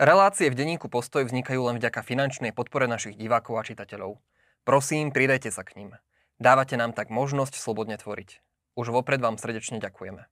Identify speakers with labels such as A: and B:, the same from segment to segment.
A: Relácie v denníku Postoj vznikajú len vďaka finančnej podpore našich divákov a čitateľov. Prosím, pridajte sa k ním. Dávate nám tak možnosť slobodne tvoriť. Už vopred vám srdečne ďakujeme.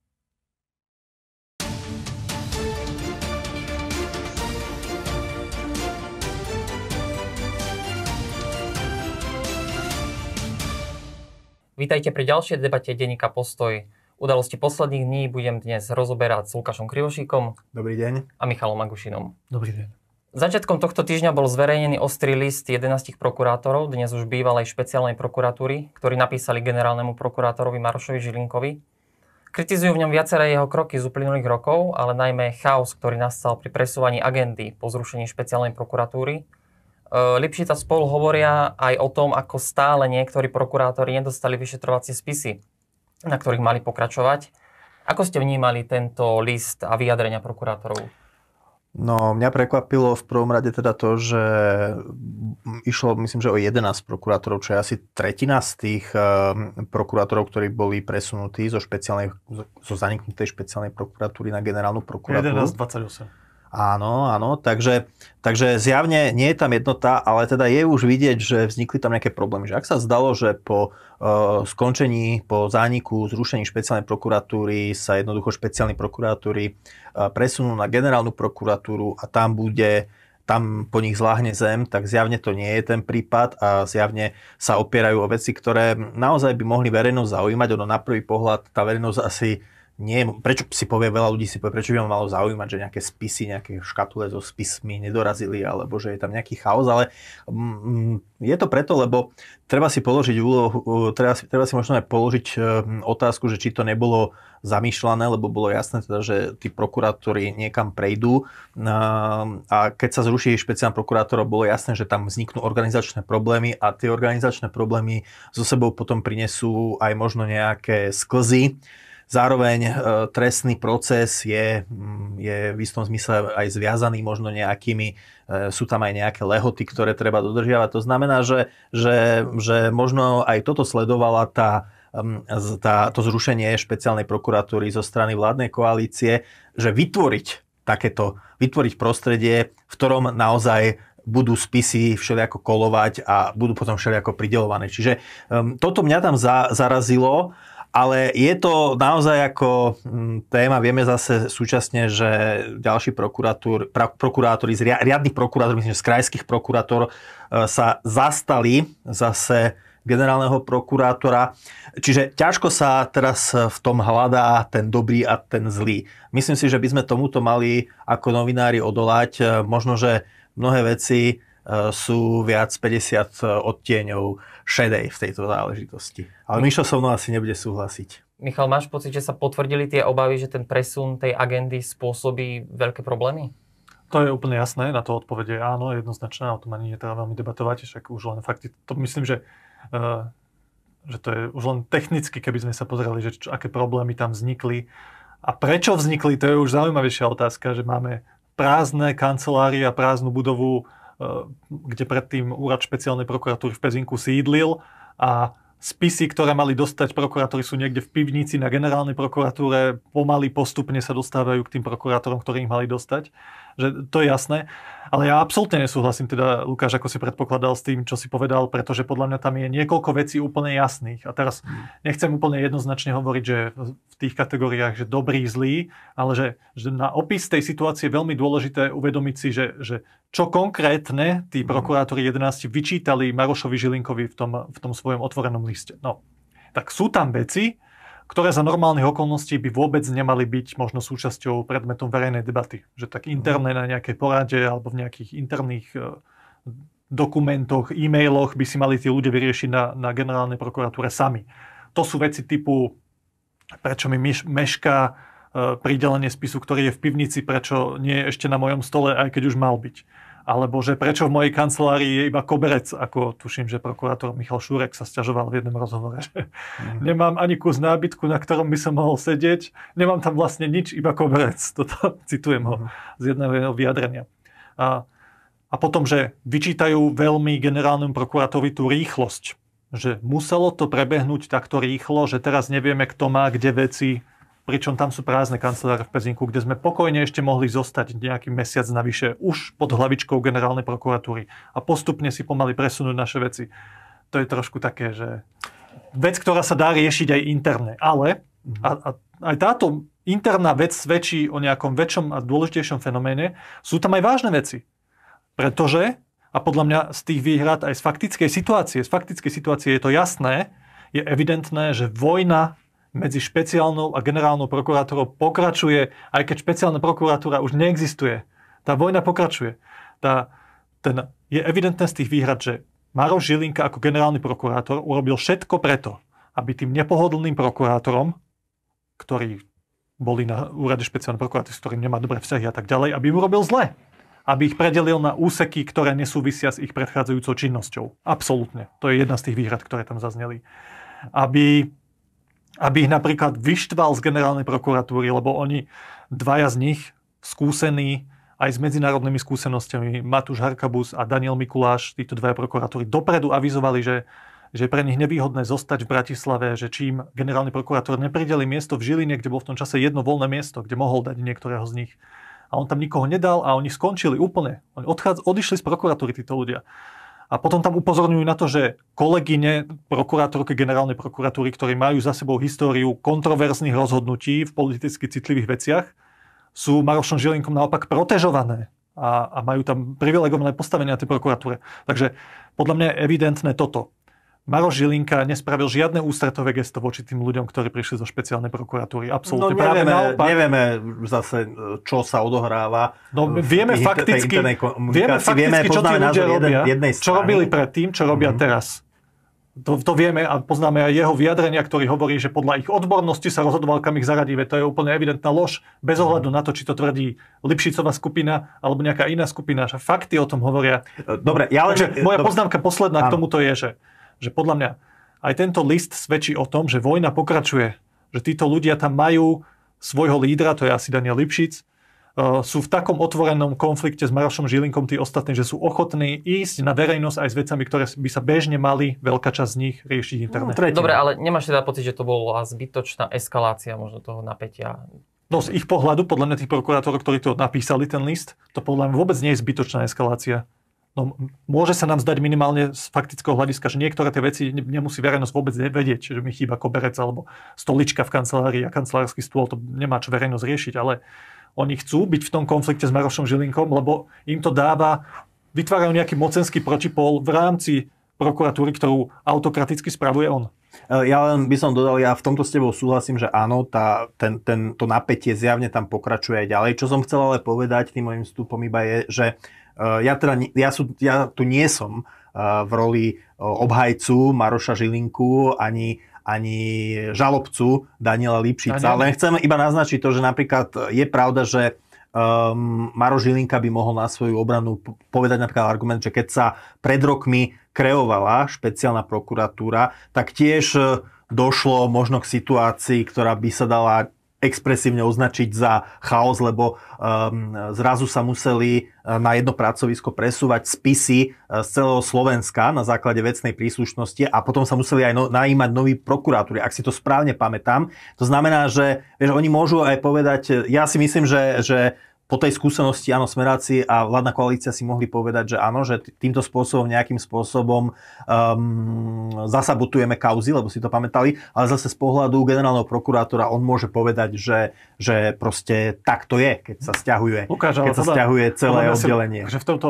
A: Vítajte pri ďalšej debate denníka Postoj. Udalosti posledných dní budem dnes rozoberať s Lukášom Krivošíkom. Dobrý deň. A Michalom Magušinom. Dobrý deň. Začiatkom tohto týždňa bol zverejnený ostrý list 11 prokurátorov, dnes už bývalej špeciálnej prokuratúry, ktorí napísali generálnemu prokurátorovi Marošovi Žilinkovi. Kritizujú v ňom viaceré jeho kroky z uplynulých rokov, ale najmä chaos, ktorý nastal pri presúvaní agendy po zrušení špeciálnej prokuratúry. E, Lipšita spolu hovoria aj o tom, ako stále niektorí prokurátori nedostali vyšetrovacie spisy na ktorých mali pokračovať. Ako ste vnímali tento list a vyjadrenia prokurátorov?
B: No, mňa prekvapilo v prvom rade teda to, že išlo, myslím, že o 11 prokurátorov, čo je asi tretina z tých eh, prokurátorov, ktorí boli presunutí zo, špeciálnej, zo zaniknutej špeciálnej prokuratúry na generálnu prokuratúru. 11 28. Áno, áno, takže, takže zjavne nie je tam jednota, ale teda je už vidieť, že vznikli tam nejaké problémy. Že ak sa zdalo, že po uh, skončení, po zániku, zrušení špeciálnej prokuratúry sa jednoducho špeciálnej prokuratúry uh, presunú na generálnu prokuratúru a tam bude tam po nich zláhne zem, tak zjavne to nie je ten prípad a zjavne sa opierajú o veci, ktoré naozaj by mohli verejnosť zaujímať. Ono na prvý pohľad tá verejnosť asi uh, nie, prečo si povie, veľa ľudí si povie, prečo by ma malo zaujímať, že nejaké spisy, nejaké škatule so spismi nedorazili, alebo že je tam nejaký chaos, ale mm, mm je to preto, lebo treba si položiť úlohu, e, treba, treba si možno aj položiť e, otázku, že či to nebolo zamýšľané, lebo bolo jasné teda, že tí prokurátori niekam prejdú a keď sa zruší špeciálny prokurátorov, bolo jasné, že tam vzniknú organizačné problémy a tie organizačné problémy so sebou potom prinesú aj možno nejaké sklzy, Zároveň e, trestný proces je, mm, je v istom zmysle aj zviazaný možno nejakými, e, sú tam aj nejaké lehoty, ktoré treba dodržiavať. To znamená, že, že, že možno aj toto sledovala tá, mm, tá, to zrušenie špeciálnej prokuratúry zo strany vládnej koalície, že vytvoriť takéto, vytvoriť prostredie, v ktorom naozaj budú spisy všelijako kolovať a budú potom všelijako pridelované. Čiže um, toto mňa tam za, zarazilo ale je to naozaj ako mm, téma, vieme zase súčasne, že ďalší prokurátor, pra, prokurátori, z riadných prokurátorov, myslím, z krajských prokurátor e, sa zastali zase generálneho prokurátora. Čiže ťažko sa teraz v tom hľadá ten dobrý a ten zlý. Myslím si, že by sme tomuto mali ako novinári odolať. E, možno, že mnohé veci Eh, sú viac 50 eh, odtieňov šedej v tejto záležitosti. Ale Mišo so mnou asi nebude súhlasiť.
A: Michal, máš pocit, že sa potvrdili tie obavy, že ten presun tej agendy spôsobí veľké problémy?
C: To je úplne jasné, na to odpovede je áno, Jednoznačné. o tom ani netreba veľmi debatovať, však už len fakty, to myslím, že, uh, že to je už len technicky, keby sme sa pozreli, že čo, aké problémy tam vznikli a prečo vznikli, to je už zaujímavejšia otázka, že máme prázdne kancelárie a prázdnu budovu Eh, kde predtým úrad špeciálnej prokuratúry v Pezinku sídlil a spisy, ktoré mali dostať prokurátori, sú niekde v pivnici na generálnej prokuratúre, pomaly postupne sa dostávajú k tým prokurátorom, ktorí ich mali dostať že to je jasné. Ale ja absolútne nesúhlasím teda, Lukáš, ako si predpokladal s tým, čo si povedal, pretože podľa mňa tam je niekoľko vecí úplne jasných. A teraz mhm. nechcem úplne jednoznačne hovoriť, že v tých kategóriách, že dobrý, zlý, ale že, že na opis tej situácie je veľmi dôležité uvedomiť si, že, že čo konkrétne tí mhm. prokurátori 11 vyčítali Marošovi Žilinkovi v tom, v tom svojom otvorenom liste. No, tak sú tam veci, ktoré za normálnych okolností by vôbec nemali byť možno súčasťou predmetom verejnej debaty. Že tak mhm. interne na nejakej porade alebo v nejakých interných e, dokumentoch, e-mailoch by si mali tí ľudia vyriešiť na, na generálnej prokuratúre sami. To sú veci typu, prečo mi meška e, pridelenie spisu, ktorý je v pivnici, prečo nie je ešte na mojom stole, aj keď už mal byť alebo že prečo v mojej kancelárii je iba koberec, ako tuším, že prokurátor Michal Šúrek sa sťažoval v jednom rozhovore, že mm. nemám ani kus nábytku, na ktorom by som mohol sedieť, nemám tam vlastne nič, iba koberec. Toto citujem ho mhm. z jedného jeho vyjadrenia. A, a potom, že vyčítajú veľmi generálnemu prokurátorovi tú rýchlosť, že muselo to prebehnúť takto rýchlo, že teraz nevieme, kto má kde veci, pričom tam sú prázdne kancelárie v Pezinku, kde sme pokojne ešte mohli zostať nejaký mesiac navyše už pod hlavičkou generálnej prokuratúry a postupne si pomaly presunúť naše veci. To je trošku také, že vec, ktorá sa dá riešiť aj interne, ale mhm. a, a, aj táto interná vec svedčí o nejakom väčšom a dôležitejšom fenoméne, sú tam aj vážne veci. Pretože, a podľa mňa z tých výhrad aj z faktickej situácie, z faktickej situácie je to jasné, je evidentné, že vojna medzi špeciálnou a generálnou prokurátorou pokračuje, aj keď špeciálna prokuratúra už neexistuje. Tá vojna pokračuje. Tá, ten, je evidentné z tých výhrad, že Maroš Žilinka ako generálny prokurátor urobil všetko preto, aby tým nepohodlným prokurátorom, ktorí boli na úrade špeciálnej prokuratúry, s ktorým nemá dobré vzťahy a tak ďalej, aby im urobil zle. Aby ich predelil na úseky, ktoré nesúvisia s ich predchádzajúcou činnosťou. Absolútne. To je jedna z tých výhrad, ktoré tam zazneli. Aby aby ich napríklad vyštval z generálnej prokuratúry, lebo oni, dvaja z nich, skúsení, aj s medzinárodnými skúsenostiami, Matúš Harkabus a Daniel Mikuláš, títo dvaja prokurátori, dopredu avizovali, že že je pre nich nevýhodné zostať v Bratislave, že čím generálny prokurátor neprideli miesto v Žiline, kde bol v tom čase jedno voľné miesto, kde mohol dať niektorého z nich. A on tam nikoho nedal a oni skončili úplne. Oni odchádz- odišli z prokuratúry títo ľudia. A potom tam upozorňujú na to, že kolegyne, prokurátorky generálnej prokuratúry, ktorí majú za sebou históriu kontroverzných rozhodnutí v politicky citlivých veciach, sú Marošom Žilinkom naopak protežované a, a majú tam privilegované postavenie na tej prokuratúre. Takže podľa mňa je evidentné toto. Maroš Žilinka nespravil žiadne ústretové gesto voči tým ľuďom, ktorí prišli zo špeciálnej prokuratúry. Absolútne. No, nevieme, Práve naopak. nevieme
B: zase, čo sa odohráva. No, vieme, v fakticky, vieme fakticky, vieme, čo tí ľudia robia, jednej
C: čo robili predtým, čo robia mm-hmm. teraz. To, to vieme a poznáme aj jeho vyjadrenia, ktorý hovorí, že podľa ich odbornosti sa rozhodoval, kam ich zaradí. to je úplne evidentná lož, bez ohľadu na to, či to tvrdí Lipšicová skupina alebo nejaká iná skupina. Že fakty o tom hovoria. Dobre, ja ale... Takže moja dobre. poznámka posledná Áno. k tomuto je, že že podľa mňa aj tento list svedčí o tom, že vojna pokračuje, že títo ľudia tam majú svojho lídra, to je asi Daniel Lipšic, e, sú v takom otvorenom konflikte s Marošom Žilinkom tí ostatní, že sú ochotní ísť na verejnosť aj s vecami, ktoré by sa bežne mali veľká časť z nich riešiť internet. No, Dobre,
A: ale nemáš teda pocit, že to bola zbytočná eskalácia možno toho napätia?
C: No z ich pohľadu, podľa mňa tých prokurátorov, ktorí to napísali, ten list, to podľa mňa vôbec nie je zbytočná eskalácia. No, môže sa nám zdať minimálne z faktického hľadiska, že niektoré tie veci nemusí verejnosť vôbec vedieť, že mi chýba koberec alebo stolička v kancelárii a kancelársky stôl, to nemá čo verejnosť riešiť, ale oni chcú byť v tom konflikte s Marošom Žilinkom, lebo im to dáva, vytvárajú nejaký mocenský protipol
B: v rámci prokuratúry, ktorú autokraticky spravuje on. E, ja len by som dodal, ja v tomto s tebou súhlasím, že áno, tá, ten, ten, to napätie zjavne tam pokračuje aj ďalej. Čo som chcel ale povedať tým mojim vstupom iba je, že Eh, ja, teda, ja, sú, ja tu nie som eh, v roli eh, obhajcu Maroša Žilinku ani, ani žalobcu Daniela Lipšica. Daniel. Len chcem iba naznačiť to, že napríklad je pravda, že um, ehm, Maro Žilinka by mohol na svoju obranu povedať napríklad argument, že keď sa pred rokmi kreovala špeciálna prokuratúra, tak tiež došlo možno k situácii, ktorá by sa dala expresívne označiť za chaos, lebo um, zrazu sa museli uh, na jedno pracovisko presúvať spisy uh, z celého Slovenska na základe vecnej príslušnosti a potom sa museli aj no, najímať noví prokurátori, ak si to správne pamätám. To znamená, že vieš, oni môžu aj povedať, ja si myslím, že, že po tej skúsenosti, áno, smeráci a vládna koalícia si mohli povedať, že áno, že týmto spôsobom, nejakým spôsobom um, zasabotujeme kauzy, lebo si to pamätali, ale zase z pohľadu generálneho prokurátora on môže povedať, že, že proste tak to je, keď sa stiahuje, Lukáš, keď sa podľa, stiahuje celé podľa oddelenie. Si, že v tomto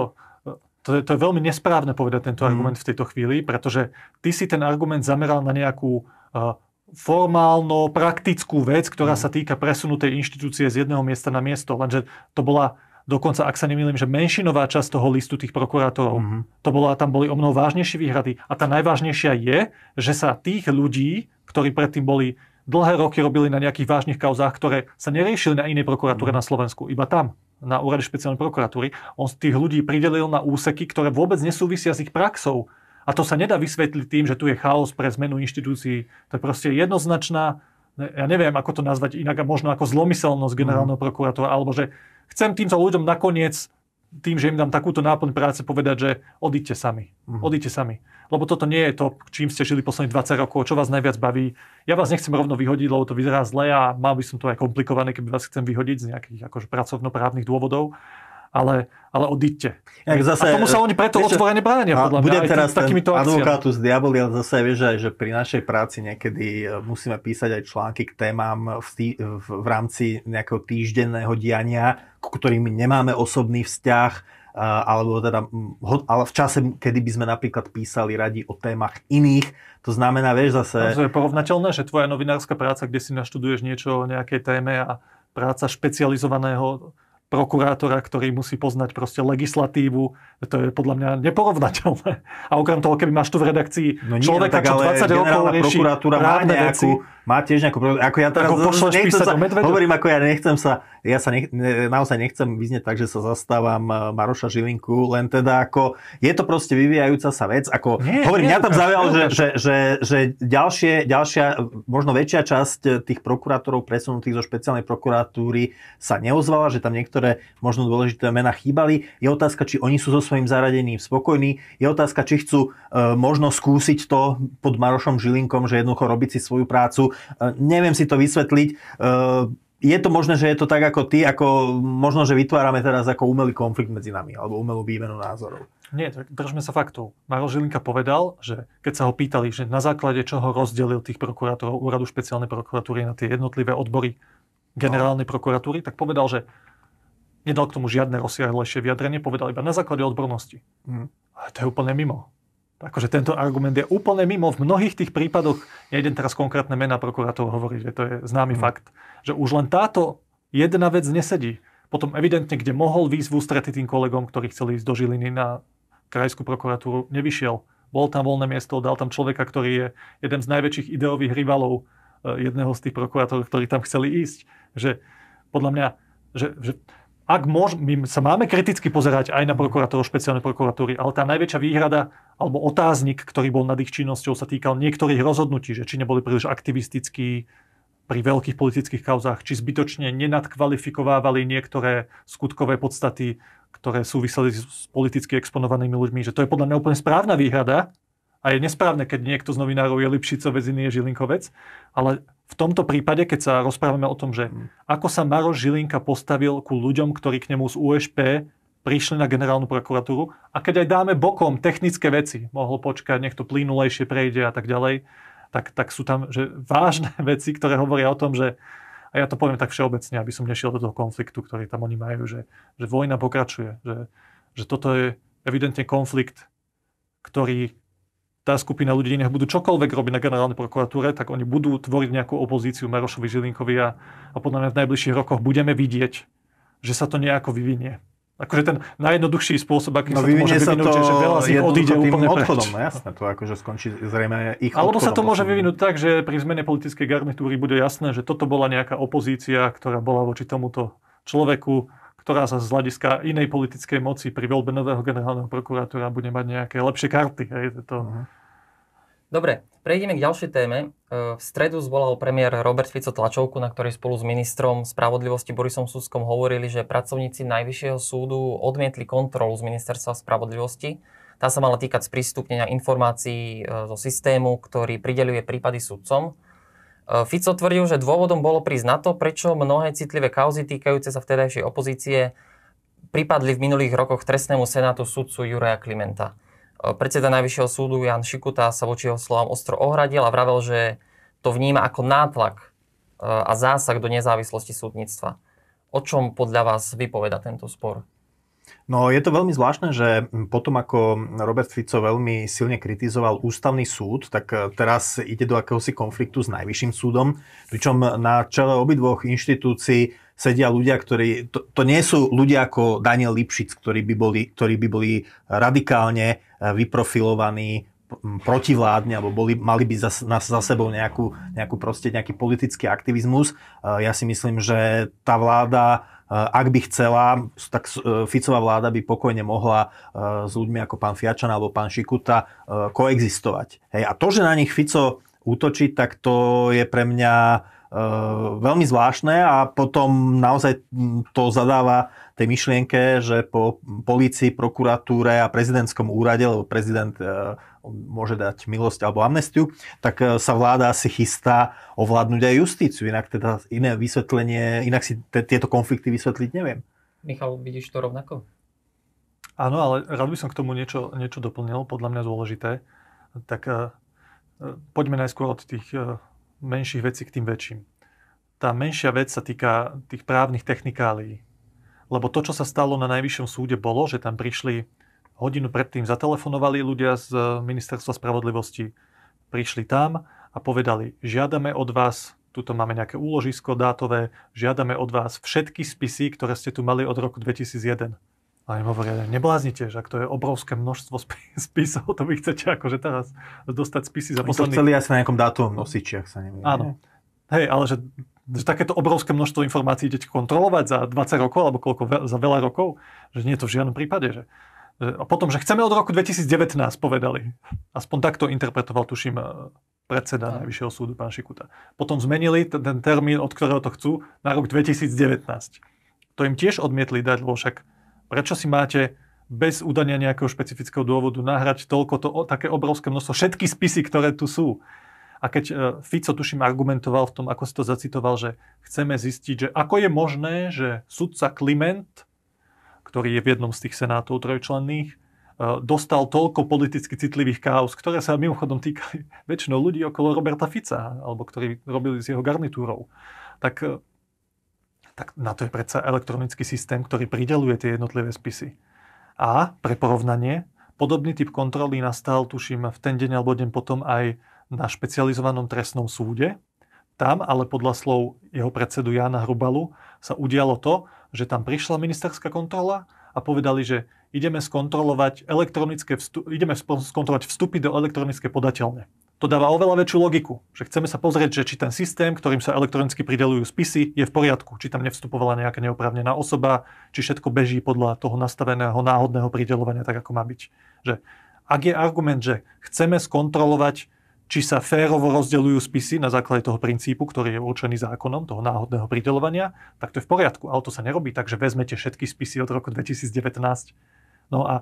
B: to je, to je veľmi nesprávne povedať
C: tento mm. argument v tejto chvíli, pretože ty si ten argument zameral na nejakú uh, formálno praktickú vec, ktorá sa týka presunutej inštitúcie z jedného miesta na miesto. Lenže to bola dokonca, ak sa nemýlim, že menšinová časť toho listu tých prokurátorov. Mm-hmm. To bola, tam boli o mnoho vážnejšie výhrady. A tá najvážnejšia je, že sa tých ľudí, ktorí predtým boli dlhé roky robili na nejakých vážnych kauzách, ktoré sa neriešili na inej prokuratúre mm-hmm. na Slovensku, iba tam na úrade špeciálnej prokuratúry, on z tých ľudí pridelil na úseky, ktoré vôbec nesúvisia s ich praxou. A to sa nedá vysvetliť tým, že tu je chaos pre zmenu inštitúcií. To je proste jednoznačná, ja neviem, ako to nazvať inak, možno ako zlomyselnosť generálneho mm. prokurátora, alebo že chcem týmto ľuďom nakoniec tým, že im dám takúto náplň práce, povedať, že odíďte sami. Mm. Odíďte sami. Lebo toto nie je to, čím ste žili posledných 20 rokov, čo vás najviac baví. Ja vás nechcem rovno vyhodiť, lebo to vyzerá zle a mal by som to aj komplikované, keby vás chcem vyhodiť z nejakých akože pracovnoprávnych dôvodov ale, ale odíďte. zase, a tomu sa e, oni preto vieš, otvorene bránia, podľa mňa, budem aj teraz tým, ten advokátus
B: diaboli, ale zase vieš aj, že pri našej práci niekedy e, musíme písať aj články k témam v, tý, v rámci nejakého týždenného diania, ku ktorým nemáme osobný vzťah, e, alebo teda, ale v čase, kedy by sme napríklad písali radi o témach iných, to znamená, vieš, zase...
C: To je porovnateľné, že tvoja novinárska práca, kde si naštuduješ niečo o nejakej téme a práca špecializovaného prokurátora, ktorý musí poznať proste legislatívu, to je podľa mňa neporovnateľné.
B: A okrem toho, keby máš tu v redakcii no nie, človeka, tak, čo 20 rokov rieši prokuratúra má, nejakú, veci, má tiež nejakú... Ako ja teraz ako nechcem sa, hovorím, ako ja nechcem sa ja sa nech, naozaj nechcem vyznieť tak, že sa zastávam eh, Maroša Žilinku, len teda ako je to proste vyvíjajúca sa vec. Ako, nie, hovorím, nie, mňa tam zaujalo, že, že, že, že ďalšie, ďalšia, možno väčšia časť eh, tých prokurátorov presunutých zo špeciálnej prokuratúry sa neozvala, že tam niektoré možno dôležité mená chýbali. Je otázka, či oni sú so svojím zaradením spokojní. Je otázka, či chcú e, možno skúsiť to pod Marošom Žilinkom, že jednoducho robiť si svoju prácu. E, neviem si to vysvetliť. E, je to možné, že je to tak ako ty, ako možno, že vytvárame teraz ako umelý konflikt medzi nami, alebo umelú výmenu názorov.
C: Nie, tak držme sa faktov. Maroš Žilinka povedal, že keď sa ho pýtali, že na základe čoho rozdelil tých prokurátorov úradu špeciálnej prokuratúry na tie jednotlivé odbory generálnej no. prokuratúry, tak povedal, že nedal k tomu žiadne rozsiahlejšie vyjadrenie, povedal iba na základe odbornosti. Hmm. Ale to je úplne mimo akože tento argument je úplne mimo. V mnohých tých prípadoch, nejdem teraz konkrétne mena prokurátorov hovoriť, že to je známy mm. fakt, že už len táto jedna vec nesedí. Potom evidentne, kde mohol výzvu stretiť tým kolegom, ktorí chceli ísť do Žiliny na krajskú prokuratúru, nevyšiel. Bol tam voľné miesto, dal tam človeka, ktorý je jeden z najväčších ideových rivalov eh, jedného z tých prokurátorov, ktorí tam chceli ísť. Že podľa mňa, že, že ak môž, my sa máme kriticky pozerať aj na prokurátorov špeciálnej prokuratúry, ale tá najväčšia výhrada alebo otáznik, ktorý bol nad ich činnosťou, sa týkal niektorých rozhodnutí, že či neboli príliš aktivistickí pri veľkých politických kauzách, či zbytočne nenadkvalifikovávali niektoré skutkové podstaty, ktoré súviseli s politicky exponovanými ľuďmi. Že to je podľa mňa úplne správna výhrada, a je nesprávne, keď niekto z novinárov je Lipšicovec, iný je Žilinkovec. Ale v tomto prípade, keď sa rozprávame o tom, že mm. ako sa Maroš Žilinka postavil ku ľuďom, ktorí k nemu z USP prišli na generálnu prokuratúru a keď aj dáme bokom technické veci, mohol počkať, nech to plynulejšie prejde a tak ďalej, tak, tak sú tam že vážne veci, ktoré hovoria o tom, že a ja to poviem tak všeobecne, aby som nešiel do toho konfliktu, ktorý tam oni majú, že, že vojna pokračuje, že, že toto je evidentne konflikt, ktorý tá skupina ľudí, nech budú čokoľvek robiť na generálnej prokuratúre, tak oni budú tvoriť nejakú opozíciu Marošovi Žilinkovi a, a podľa mňa v najbližších rokoch budeme vidieť, že sa to nejako vyvinie. Akože ten najjednoduchší spôsob, aký no, sa to môže sa vyvinúť, to je, že veľa z nich odíde úplne odchodom, preč.
B: No jasné, to akože skončí zrejme ich Alebo odchodom, sa to
C: môže vlastne. vyvinúť tak, že pri zmene politickej garnitúry bude jasné, že toto bola nejaká opozícia, ktorá bola voči tomuto človeku, ktorá sa z hľadiska inej politickej moci pri voľbe nového generálneho prokurátora bude mať nejaké lepšie karty. Hej, to, uh-huh.
A: Dobre, prejdeme k ďalšej téme. E, v stredu zvolal premiér Robert Fico tlačovku, na ktorej spolu s ministrom spravodlivosti Borisom Suskom hovorili, že pracovníci Najvyššieho súdu odmietli kontrolu z ministerstva spravodlivosti. Tá sa mala týkať sprístupnenia informácií e, zo systému, ktorý prideluje prípady sudcom. E, Fico tvrdil, že dôvodom bolo prísť na to, prečo mnohé citlivé kauzy týkajúce sa vtedajšej opozície pripadli v minulých rokoch trestnému senátu sudcu Juraja Klimenta. Eh, predseda Najvyššieho súdu Jan Šikuta sa voči jeho slovám ostro ohradil a vravel, že to vníma ako nátlak eh, a zásah do nezávislosti súdnictva. O čom podľa vás vypoveda tento spor?
B: No je to veľmi zvláštne, že potom ako Robert Fico veľmi silne kritizoval ústavný súd, tak eh, teraz ide do akéhosi konfliktu s najvyšším súdom, pričom na čele obidvoch inštitúcií sedia ľudia, ktorí, to, to nie sú ľudia ako Daniel Lipšic, ktorí by boli, ktorí by boli radikálne Eh, vyprofilovaní protivládne, alebo boli, mali by za, za sebou nejakú, nejakú proste, nejaký politický aktivizmus. Eh, ja si myslím, že tá vláda, eh, ak by chcela, tak Ficová vláda by pokojne mohla s ľuďmi ako pán Fiačan alebo pán Šikuta koexistovať. Hej, a to, že na nich Fico útočí, tak to je pre mňa veľmi zvláštne a potom naozaj hm, to zadáva tej myšlienke, že po policii, prokuratúre a prezidentskom úrade, lebo prezident e, môže dať milosť alebo amnestiu, tak e, sa vláda asi chystá ovládnuť aj justíciu. Inak teda iné vysvetlenie, inak si te, tieto konflikty vysvetliť neviem.
A: Michal, vidíš to rovnako? Áno, ale rád by
C: som k tomu niečo, niečo doplnil, podľa mňa dôležité. Tak uh, poďme najskôr od tých uh, menších vecí k tým väčším. Tá menšia vec sa týka tých právnych technikálií. Lebo to, čo sa stalo na Najvyššom súde, bolo, že tam prišli hodinu predtým zatelefonovali ľudia z eh, Ministerstva spravodlivosti, prišli tam a povedali, žiadame od vás, tuto máme nejaké úložisko dátové, žiadame od vás všetky spisy, ktoré ste tu mali od roku 2001. A im hovoria, nebláznite, že ak to je obrovské množstvo spisov, to vy chcete akože teraz dostať spisy za posledný... Oni to chceli asi na
B: nejakom dátovom nosiči, ak sa neviem. Áno.
C: Hej, ale že že takéto obrovské množstvo informácií idete kontrolovať za 20 rokov alebo koľko, za veľa rokov, že nie je to v žiadnom prípade. Že, že, a potom, že chceme od roku 2019, povedali. Aspoň takto interpretoval, tuším, e, predseda Najvyššieho súdu, pán Šikuta. Potom zmenili ten termín, od ktorého to chcú, na rok 2019. To im tiež odmietli dať, lebo však prečo si máte bez udania nejakého špecifického dôvodu nahrať toľko to, také obrovské množstvo, všetky spisy, ktoré tu sú. A keď e, Fico, tuším, argumentoval v tom, ako si to zacitoval, že chceme zistiť, že ako je možné, že sudca Kliment, ktorý je v jednom z tých senátov trojčlenných, e, dostal toľko politicky citlivých káuz, ktoré sa mimochodom týkali väčšinou ľudí okolo Roberta Fica, alebo ktorí robili s jeho garnitúrou. Tak, e, tak na to je predsa elektronický systém, ktorý prideluje tie jednotlivé spisy. A pre porovnanie, podobný typ kontroly nastal, tuším, v ten deň alebo deň potom aj na špecializovanom trestnom súde. Tam ale podľa slov jeho predsedu Jána Hrubalu sa udialo to, že tam prišla ministerská kontrola a povedali, že ideme skontrolovať, elektronické vstu- ideme skontrolovať vstupy do elektronické podateľne. To dáva oveľa väčšiu logiku, že chceme sa pozrieť, že či ten systém, ktorým sa elektronicky pridelujú spisy, je v poriadku, či tam nevstupovala nejaká neoprávnená osoba, či všetko beží podľa toho nastaveného náhodného pridelovania tak, ako má byť. Že ak je argument, že chceme skontrolovať či sa férovo rozdeľujú spisy na základe toho princípu, ktorý je určený zákonom, toho náhodného pridelovania, tak to je v poriadku. Ale to sa nerobí tak, že vezmete všetky spisy od roku 2019. No a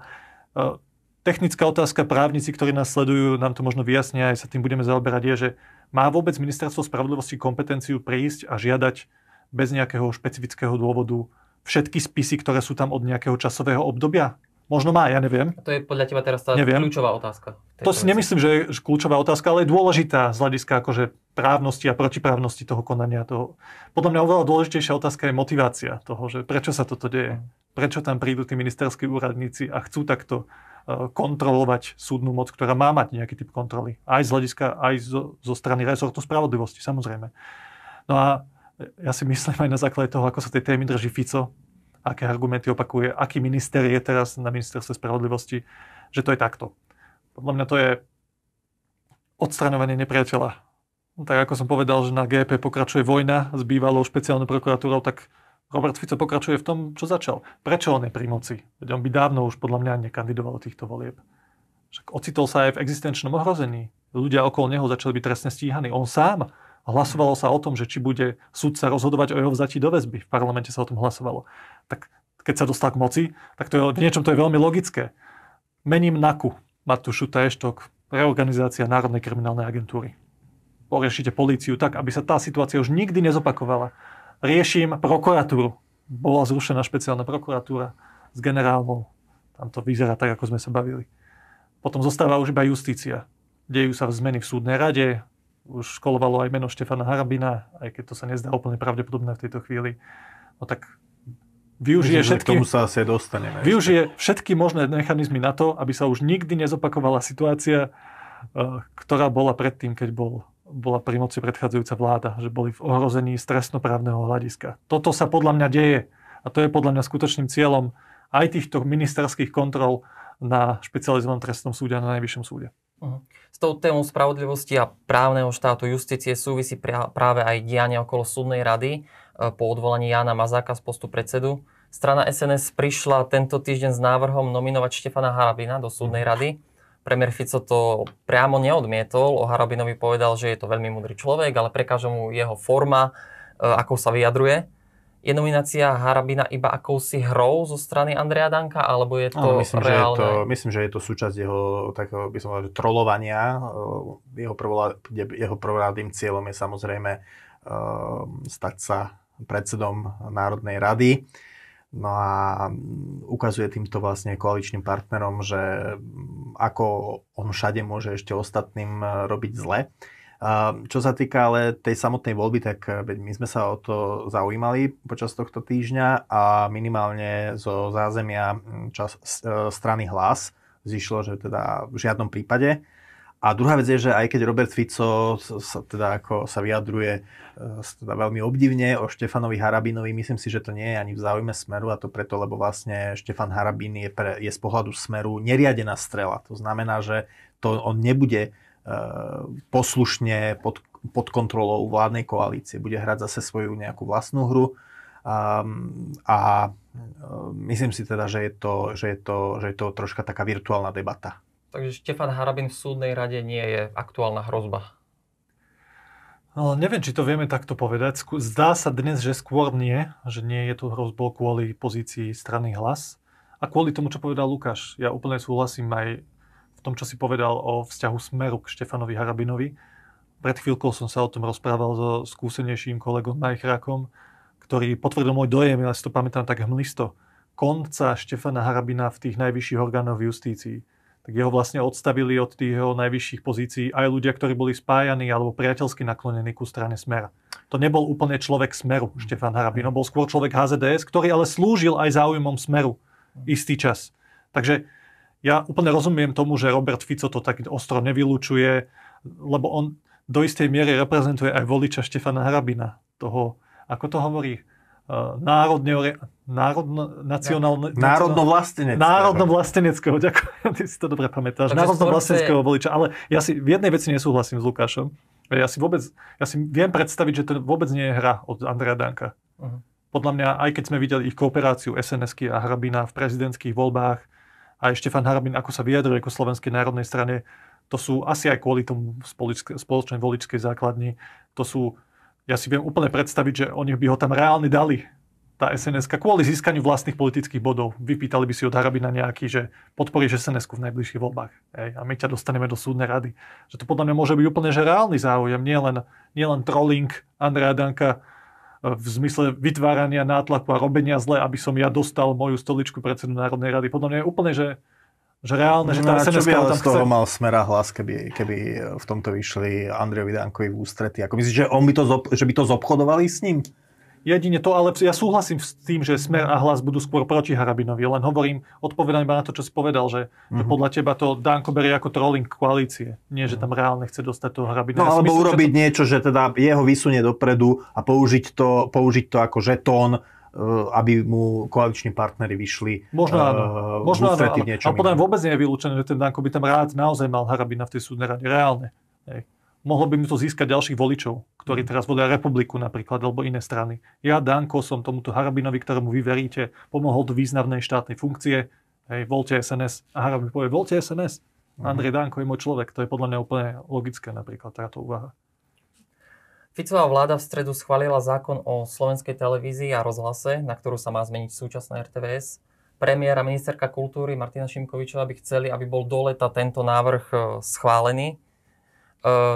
C: e, technická otázka, právnici, ktorí nás sledujú, nám to možno vyjasnia, aj sa tým budeme zaoberať, je, že má vôbec ministerstvo spravodlivosti kompetenciu prísť a žiadať bez nejakého špecifického dôvodu všetky spisy, ktoré sú tam od nejakého časového obdobia? Možno má, ja neviem. A to je podľa teba teraz tá neviem. kľúčová otázka. To si nemyslím, že je kľúčová otázka, ale je dôležitá z hľadiska akože právnosti a protiprávnosti toho konania. Toho. Podľa mňa oveľa dôležitejšia otázka je motivácia toho, že prečo sa toto deje. Prečo tam prídu tí ministerskí úradníci a chcú takto e, kontrolovať súdnu moc, ktorá má mať nejaký typ kontroly. Aj z hľadiska, aj zo, zo strany rezortu spravodlivosti, samozrejme. No a ja si myslím aj na základe toho, ako sa tej témy drží Fico, aké argumenty opakuje, aký minister je teraz na ministerstve spravodlivosti, že to je takto. Podľa mňa to je odstraňovanie nepriateľa. Tak ako som povedal, že na GP pokračuje vojna s bývalou špeciálnou prokuratúrou, tak Robert Fico pokračuje v tom, čo začal. Prečo on je pri moci? Veď on by dávno už podľa mňa nekandidoval do týchto volieb. Však ocitol sa aj v existenčnom ohrození. Ľudia okolo neho začali byť trestne stíhaní. On sám hlasovalo sa o tom, že či bude súdca rozhodovať o jeho vzati do väzby. V parlamente sa o tom hlasovalo tak keď sa dostal k moci, tak to je, v niečom to je veľmi logické. Mením NAKU, Matúšu Taještok, reorganizácia Národnej kriminálnej agentúry. Poriešite políciu tak, aby sa tá situácia už nikdy nezopakovala. Riešim prokuratúru. Bola zrušená špeciálna prokuratúra s generálnou. Tam to vyzerá tak, ako sme sa bavili. Potom zostáva už iba justícia. Dejú sa zmeny v súdnej rade, už školovalo aj meno Štefana Harabina, aj keď to sa nezdá úplne pravdepodobné v tejto chvíli. No tak Využije, Myslím, všetky, k tomu sa asi dostaneme. Využije ešte. všetky možné mechanizmy na to, aby sa už nikdy nezopakovala situácia, eh, ktorá bola predtým, keď bol, bola pri moci predchádzajúca vláda, že boli v ohrození stresnoprávneho hľadiska. Toto sa podľa mňa deje a to je podľa mňa skutočným cieľom aj týchto ministerských kontrol na špecializovanom trestnom súde a na najvyššom súde. Mhm.
A: S tou témou spravodlivosti a právneho štátu justície súvisí práve aj dianie okolo súdnej rady. Eh, po odvolaní Jána Mazáka z postu predsedu. Strana SNS prišla tento týždeň s návrhom nominovať Štefana Harabina do súdnej mhm. rady. Premiér Fico to priamo neodmietol. O Harabinovi povedal, že je to veľmi múdry človek, ale prekáže mu jeho forma, eh, ako sa vyjadruje. Je nominácia Harabina iba akousi hrou zo strany Andreja Danka, alebo je to no, myslím, reálne? Že je to,
B: myslím, že je to súčasť jeho takého, by som povedal, trolovania. Eh, jeho, prvola, cieľom je samozrejme stať sa predsedom Národnej rady. No a mm, ukazuje týmto vlastne koaličným partnerom, že mm, ako on všade môže ešte ostatným e, robiť zle. E, čo sa týka ale tej samotnej voľby, tak e, my sme sa o to zaujímali počas tohto týždňa a minimálne zo zázemia mm, čas, strany hlas zišlo, že teda v žiadnom prípade a druhá vec je, že aj keď Robert Fico sa, teda ako sa vyjadruje e, teda veľmi obdivne o Štefanovi Harabinovi, myslím si, že to nie je ani v záujme Smeru a to preto, lebo vlastne Štefan Harabin je, pre, je z pohľadu Smeru neriadená strela. To znamená, že to on nebude e, poslušne pod, pod kontrolou vládnej koalície. Bude hrať zase svoju nejakú vlastnú hru. A, a e, myslím si teda, že je, to, že, je to, že je to troška taká virtuálna debata.
A: Takže Štefan Harabin v súdnej rade nie je aktuálna hrozba.
B: No, neviem, či to
C: vieme takto povedať. Zdá sa dnes, že skôr nie, že nie je tu hrozbou kvôli pozícii strany hlas. A kvôli tomu, čo povedal Lukáš, ja úplne súhlasím aj v tom, čo si povedal o vzťahu smeru k Štefanovi Harabinovi. Pred chvíľkou som sa o tom rozprával so skúsenejším kolegom Majchrákom, ktorý potvrdil môj dojem, ja si to pamätám tak hmlisto, konca Štefana Harabina v tých najvyšších orgánoch v justícii tak jeho vlastne odstavili od tých jeho najvyšších pozícií aj ľudia, ktorí boli spájani alebo priateľsky naklonení ku strane Smera. To nebol úplne človek Smeru, mhm. Štefan Harabino, bol skôr človek HZDS, ktorý ale slúžil aj záujmom Smeru mhm. istý čas. Takže ja úplne rozumiem tomu, že Robert Fico to tak ostro nevylučuje, lebo on do istej miery reprezentuje aj voliča Štefana Harabina, toho, ako to hovorí, národne, národno, nacionálne, národno-vlasteneckého. Národno-vlasteneckého, ďakujem, ty si to dobre pamätáš. Takže národno-vlasteneckého voliča, ale ja si v jednej veci nesúhlasím s Lukášom. Ja si vôbec, ja si viem predstaviť, že to vôbec nie je hra od Andreja Danka. Uh-huh. Podľa mňa, aj keď sme videli ich kooperáciu sns a Hrabina v prezidentských voľbách, aj Štefan Hrabin, ako sa vyjadruje ako Slovenskej národnej strane, to sú asi aj kvôli tomu spoločnej voličskej základni, to sú ja si viem úplne predstaviť, že oni by ho tam reálne dali, tá sns kvôli získaniu vlastných politických bodov. Vypýtali by si od Harabina nejaký, že podporíš sns v najbližších voľbách. Ej, a my ťa dostaneme do súdnej rady. Že to podľa mňa môže byť úplne že reálny záujem, len, nie len trolling Andreja Danka e, v zmysle vytvárania nátlaku a robenia zle, aby som ja dostal moju stoličku predsedu Národnej rady. Podľa mňa je úplne, že že reálne, že tá no, sns tam z toho chce... mal
B: smera hlas, keby, keby v tomto vyšli Andrejovi Dankovi v ústrety. Ako myslíš, že, on by to, že by to zobchodovali s ním?
C: Jedine to, ale ja súhlasím s tým, že Smer a Hlas budú skôr
B: proti Harabinovi, len
C: hovorím, odpovedám iba na to, čo si povedal, že, mm-hmm. že mhm. podľa teba to Danko berie ako trolling koalície, nie že mhm. tam reálne chce dostať toho Harabina. No ja alebo myslím, urobiť to... niečo,
B: že teda jeho vysunie dopredu a použiť to, použiť to ako žetón Eh, aby mu koaliční partnery vyšli Možno eh, áno. Možno áno, áno. Ale podľa
C: vôbec nie je vylúčené, že ten Danko by tam rád naozaj mal Harabina v tej súdnej rade. Reálne. Hej. Mohlo by mu to získať ďalších voličov, ktorí mm. teraz volia republiku napríklad, alebo iné strany. Ja, Danko, som tomuto Harabinovi, ktorému vy veríte, pomohol do významnej štátnej funkcie. Hej, volte SNS. A Harabin povie, volte SNS. Mhm. Andrej Danko je môj človek. To je podľa mňa úplne logické napríklad, táto úvaha.
A: Ficová vláda v stredu schválila zákon o slovenskej televízii a rozhlase, na ktorú sa má zmeniť súčasná RTVS. Premiéra ministerka kultúry Martina Šimkovičová by chceli, aby bol do leta tento návrh e, schválený. E,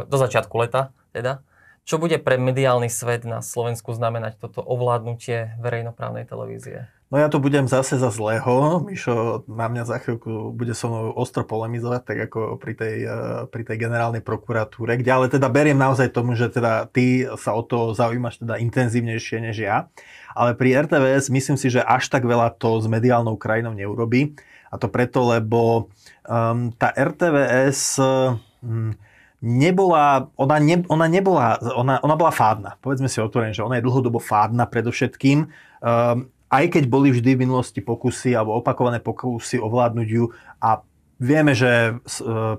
A: do začiatku leta teda. Čo bude pre mediálny svet na Slovensku znamenať toto ovládnutie verejnoprávnej televízie?
B: No ja to budem zase za zlého. Mišo na mňa za chvíľku bude so mnou ostro polemizovať, tak ako pri tej, eh, pri tej generálnej prokuratúre, kde ale teda beriem naozaj tomu, že teda ty sa o to zaujímaš teda intenzívnejšie než ja. Ale pri RTVS myslím si, že až tak veľa to s mediálnou krajinou neurobi. A to preto, lebo um, tá RTVS... Um, hm, nebola, ona, ne, ona nebola, ona, ona bola fádna. Povedzme si otvorene, že ona je dlhodobo fádna predovšetkým. Um, aj keď boli vždy v minulosti pokusy alebo opakované pokusy ovládnuť ju a vieme, že e,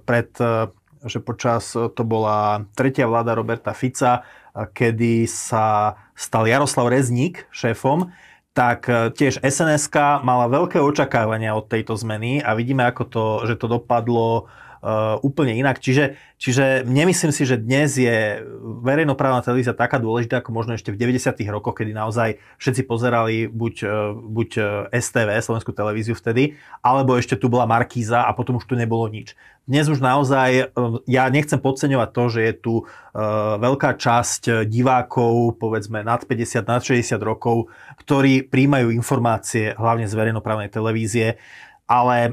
B: pred e, že počas e, to bola tretia vláda Roberta Fica, kedy sa stal Jaroslav Rezník šéfom, tak tiež SNSK mala veľké očakávania od tejto zmeny a vidíme, ako to, že to dopadlo uh, Uh, úplne inak. Čiže, čiže nemyslím si, že dnes je verejnoprávna televízia taká dôležitá, ako možno ešte v 90. rokoch, kedy naozaj všetci pozerali buď, uh, buď uh, STV, Slovenskú televíziu vtedy, alebo ešte tu bola Markíza a potom už tu nebolo nič. Dnes už naozaj, um, ja nechcem podceňovať to, že je tu veľká časť divákov, povedzme nad 50, nad 60 rokov, ktorí príjmajú informácie hlavne z verejnoprávnej televízie ale m,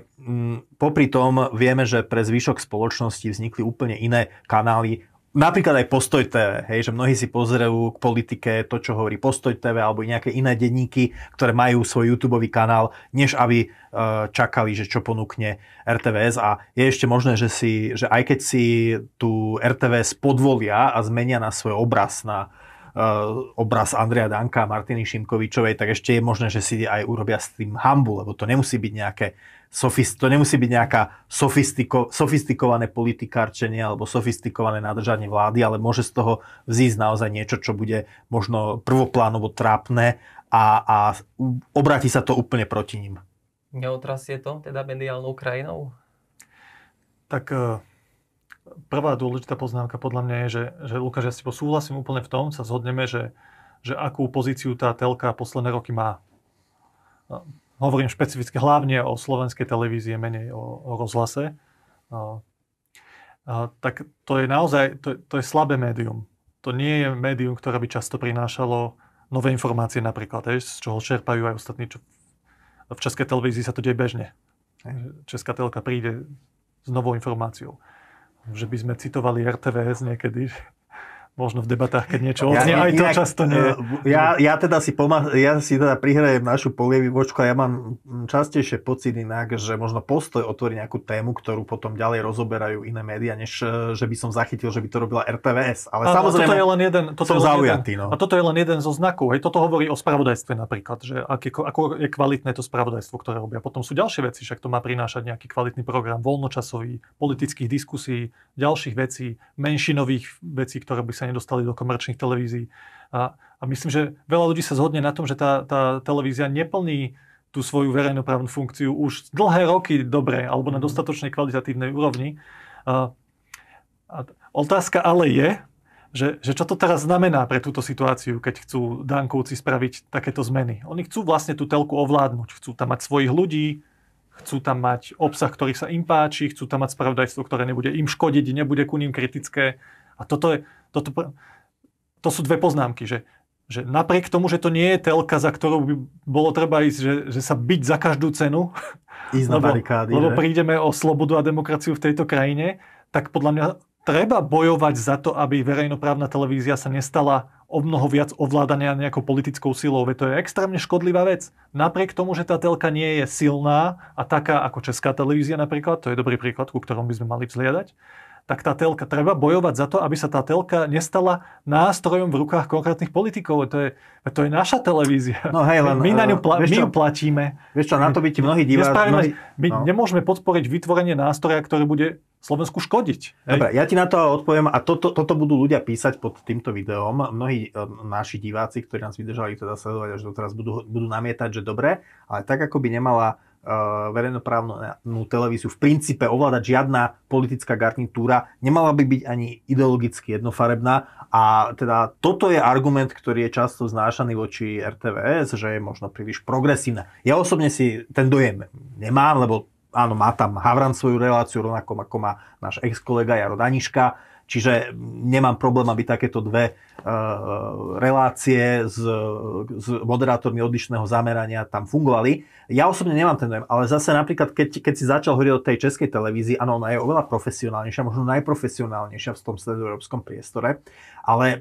B: mm, popri tom vieme, že pre zvyšok spoločnosti vznikli úplne iné kanály, napríklad aj Postoj TV, hej, že mnohí si pozerajú k politike to, čo hovorí Postoj TV alebo nejaké iné denníky, ktoré majú svoj YouTube kanál, než aby e, čakali, že čo ponúkne RTVS a je ešte možné, že, si, že aj keď si tu RTVS podvolia a zmenia na svoj obraz na Eh, obraz Andrea Danka a Martiny Šimkovičovej, tak ešte je možné, že si aj urobia s tým hambu, lebo to nemusí byť nejaké to nemusí byť nejaká sofistiko, sofistikované politikárčenie alebo sofistikované nadržanie vlády, ale môže z toho vzísť naozaj niečo, čo bude možno prvoplánovo trápne a, a obráti sa to úplne proti ním.
A: Neotrasie to teda mediálnou krajinou?
C: Tak eh, prvá dôležitá poznámka podľa mňa je, že, že Lukáš, ja si súhlasím úplne v tom, sa zhodneme, že, že akú pozíciu tá telka posledné roky má. No, hovorím špecificky hlavne o slovenskej televízie, menej o, o rozhlase. A, no. a, tak to je naozaj, to, to je slabé médium. To nie je médium, ktoré by často prinášalo nové informácie napríklad, hej, z čoho čerpajú aj ostatní. Čo, v českej televízii sa to deje bežne. Česká telka príde s novou informáciou že by sme citovali RTVS niekedy možno v debatách, keď niečo odznie, ja, aj to inak, často nie. Eh,
B: ja, ja teda si, pomá, ja si teda prihrajem našu polievočku a ja mám častejšie pocit inak, že možno postoj otvorí nejakú tému, ktorú potom ďalej rozoberajú iné médiá, než eh, že by som zachytil, že by to robila RTVS. Ale a, samozrejme, toto je len jeden, toto som je len zaujatý. Jeden, no. A
C: toto je len jeden zo znakov. Hej, toto hovorí o spravodajstve napríklad, že aké, ako je kvalitné to spravodajstvo, ktoré robia. Potom sú ďalšie veci, však to má prinášať nejaký kvalitný program voľnočasový, politických diskusí, ďalších vecí, menšinových vecí, ktoré by sa nedostali do komerčných televízií. A, a myslím, že veľa ľudí sa zhodne na tom, že tá, tá televízia neplní tú svoju verejnoprávnu funkciu už dlhé roky dobre, alebo na mhm. dostatočnej kvalitatívnej úrovni. A, a otázka ale je, že, že čo to teraz znamená pre túto situáciu, keď chcú Dankovci spraviť takéto zmeny. Oni chcú vlastne tú telku ovládnuť, chcú tam mať svojich ľudí, chcú tam mať obsah, ktorý sa im páči, chcú tam mať spravodajstvo, ktoré nebude im škodiť, nebude ku ním kritické. A toto je, toto, to sú dve poznámky, že, že napriek tomu, že to nie je telka, za ktorou by bolo treba ísť, že, že sa byť za každú cenu,
B: ísť lebo, na lebo prídeme
C: o slobodu a demokraciu v tejto krajine, tak podľa mňa treba bojovať za to, aby verejnoprávna televízia sa nestala o mnoho viac ovládania nejakou politickou silou. Veď to je extrémne škodlivá vec. Napriek tomu, že tá telka nie je silná a taká ako Česká televízia napríklad, to je dobrý príklad, ku ktorom by sme mali vzliadať, tak tá telka, treba bojovať za to, aby sa tá telka nestala nástrojom v rukách konkrétnych politikov. To je, to je naša televízia. No hej, len, my na ňu pla- eh, vieš čo, my ju platíme. Vieš
B: čo, na to by ti mnohí diváci... Mnohí... My no.
C: nemôžeme podporiť vytvorenie nástroja, ktorý bude Slovensku
B: škodiť. Hej? Dobre, ja ti na to odpoviem a toto, toto budú ľudia písať pod týmto videom. Mnohí eh, naši diváci, ktorí nás vydržali teda sledovať až doteraz, budú, budú namietať, že dobre, ale tak ako by nemala Eh, verejnoprávnu televíziu v princípe ovládať žiadna politická garnitúra, nemala by byť ani ideologicky jednofarebná a teda toto je argument, ktorý je často znášaný voči RTVS, že je možno príliš progresívna. Ja osobne si ten dojem nemám, lebo áno, má tam Havran svoju reláciu, rovnako ako má náš ex-kolega Jaro Daniška, Čiže nemám problém, aby takéto dve e, relácie s, s moderátormi odlišného zamerania tam fungovali. Ja osobne nemám ten dojem, ale zase napríklad, keď, keď si začal hovoriť o tej českej televízii, áno, ona je oveľa profesionálnejšia, možno najprofesionálnejšia v tom stredoeurópskom priestore, ale e,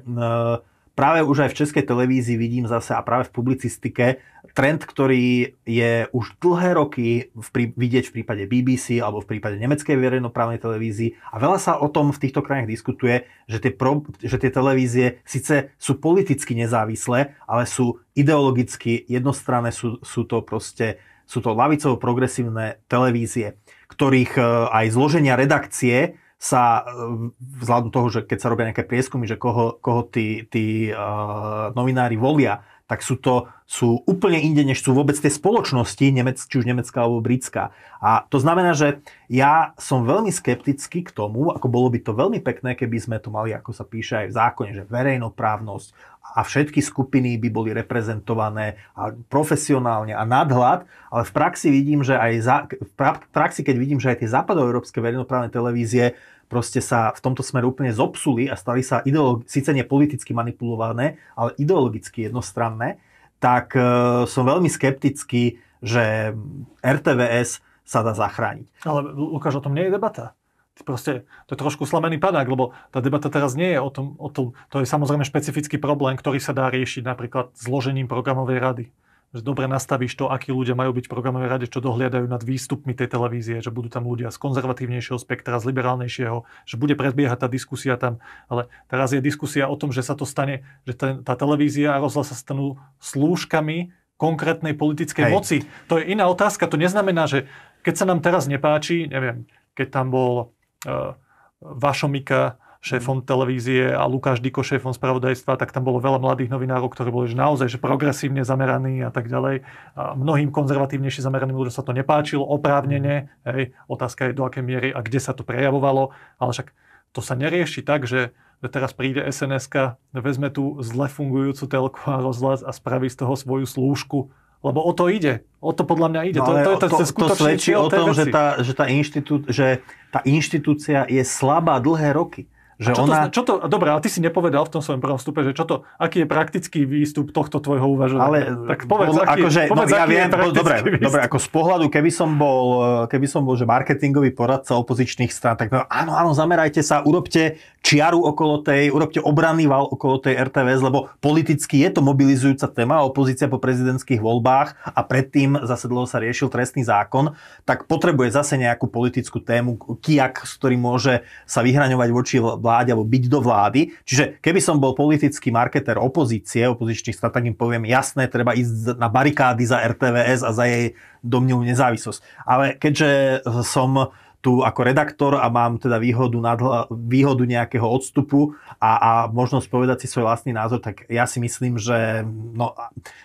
B: práve už aj v českej televízii vidím zase a práve v publicistike trend, ktorý je už dlhé roky v prí, vidieť v prípade BBC alebo v prípade nemeckej verejnoprávnej televízii a veľa sa o tom v týchto krajinách diskutuje, že tie, pro, že tie televízie síce sú politicky nezávislé, ale sú ideologicky jednostranné, sú, sú to proste sú to lavicovo-progresívne televízie, ktorých eh, aj zloženia redakcie sa eh, vzhľadom toho, že keď sa robia nejaké prieskumy, že koho, koho tí, tí uh, novinári volia, tak sú to sú úplne inde, než sú vôbec tie spoločnosti, nemec, či už nemecká alebo britská. A to znamená, že ja som veľmi skeptický k tomu, ako bolo by to veľmi pekné, keby sme to mali, ako sa píše aj v zákone, že verejnoprávnosť a všetky skupiny by boli reprezentované a profesionálne a nadhľad, ale v praxi vidím, že aj za, v praxi, keď vidím, že aj tie západoeurópske verejnoprávne televízie proste sa v tomto smere úplne zopsuli a stali sa ideolo- síce nie politicky manipulované, ale ideologicky jednostranné, tak e, som veľmi skeptický, že RTVS sa dá zachrániť.
C: Ale Lukáš, o tom nie je debata proste to je trošku slamený padák, lebo tá debata teraz nie je o tom, o tom, to je samozrejme špecifický problém, ktorý sa dá riešiť napríklad zložením programovej rady. Že dobre nastavíš to, akí ľudia majú byť v programovej rade, čo dohliadajú nad výstupmi tej televízie, že budú tam ľudia z konzervatívnejšieho spektra, z liberálnejšieho, že bude predbiehať tá diskusia tam. Ale teraz je diskusia o tom, že sa to stane, že tá televízia a rozhlas sa stanú slúžkami konkrétnej politickej Hej. moci. To je iná otázka. To neznamená, že keď sa nám teraz nepáči, neviem, keď tam bol Eh, Vašo Mika, šéfom mm. televízie a Lukáš Diko šéfom spravodajstva, tak tam bolo veľa mladých novinárov, ktorí boli že naozaj že progresívne zameraní a tak ďalej. A mnohým konzervatívnejšie zameraným ľuďom sa to nepáčilo, oprávnene. Mm. Hej. Otázka je do akej miery a kde sa to prejavovalo, ale však to sa nerieši tak, že teraz príde sns vezme tú zle fungujúcu telku a rozhlas a spraví z toho svoju slúžku lebo o to ide. O to podľa mňa ide. No, to, to, to, to, to svedčí o tom, že tá,
B: že, tá inštitú, že tá inštitúcia je slabá dlhé roky. Že čo, ona... to,
C: čo to, dobre, ale ty si nepovedal v tom svojom prvom vstupe, že čo to, aký je praktický výstup tohto tvojho uvažovania. Ale, tak povedz, bol, aký, akože, povedz, no, aký ja viem, je dobre, dobre,
B: ako z pohľadu, keby som bol, eh, keby som bol že marketingový poradca opozičných strán, tak no, áno, áno, zamerajte sa, urobte čiaru okolo tej, urobte obranný val okolo tej RTVS, lebo politicky je to mobilizujúca téma, opozícia po prezidentských voľbách a predtým zase dlho sa riešil trestný zákon, tak potrebuje zase nejakú politickú tému, kiak, s ktorým môže sa vyhraňovať voči vláde alebo byť do vlády. Čiže keby som bol politický marketer opozície, opozičných strán, tak im poviem, jasné, treba ísť na barikády za RTVS a za jej domnilú nezávislosť. Ale keďže eh, som tu ako redaktor a mám teda výhodu, nadhla, výhodu nejakého odstupu a, a možnosť povedať si svoj vlastný názor, tak ja si myslím, že no,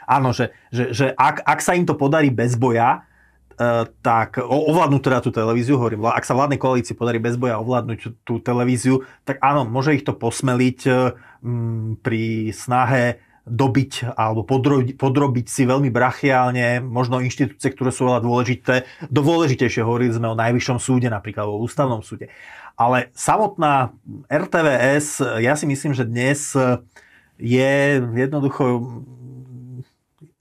B: áno, že, že, že ak, ak sa im to podarí bez boja, Eh, tak ovládnu teda tú televíziu, hovorím, ak sa vládnej koalícii podarí bez boja ovládnuť tú televíziu, tak áno, môže ich to posmeliť eh, pri snahe dobiť alebo podrobiť, podrobiť si veľmi brachiálne možno inštitúcie, ktoré sú veľa dôležité. Dôležitejšie hovorili sme o najvyššom súde, napríklad o ústavnom súde. Ale samotná RTVS, ja si myslím, že dnes eh, je jednoducho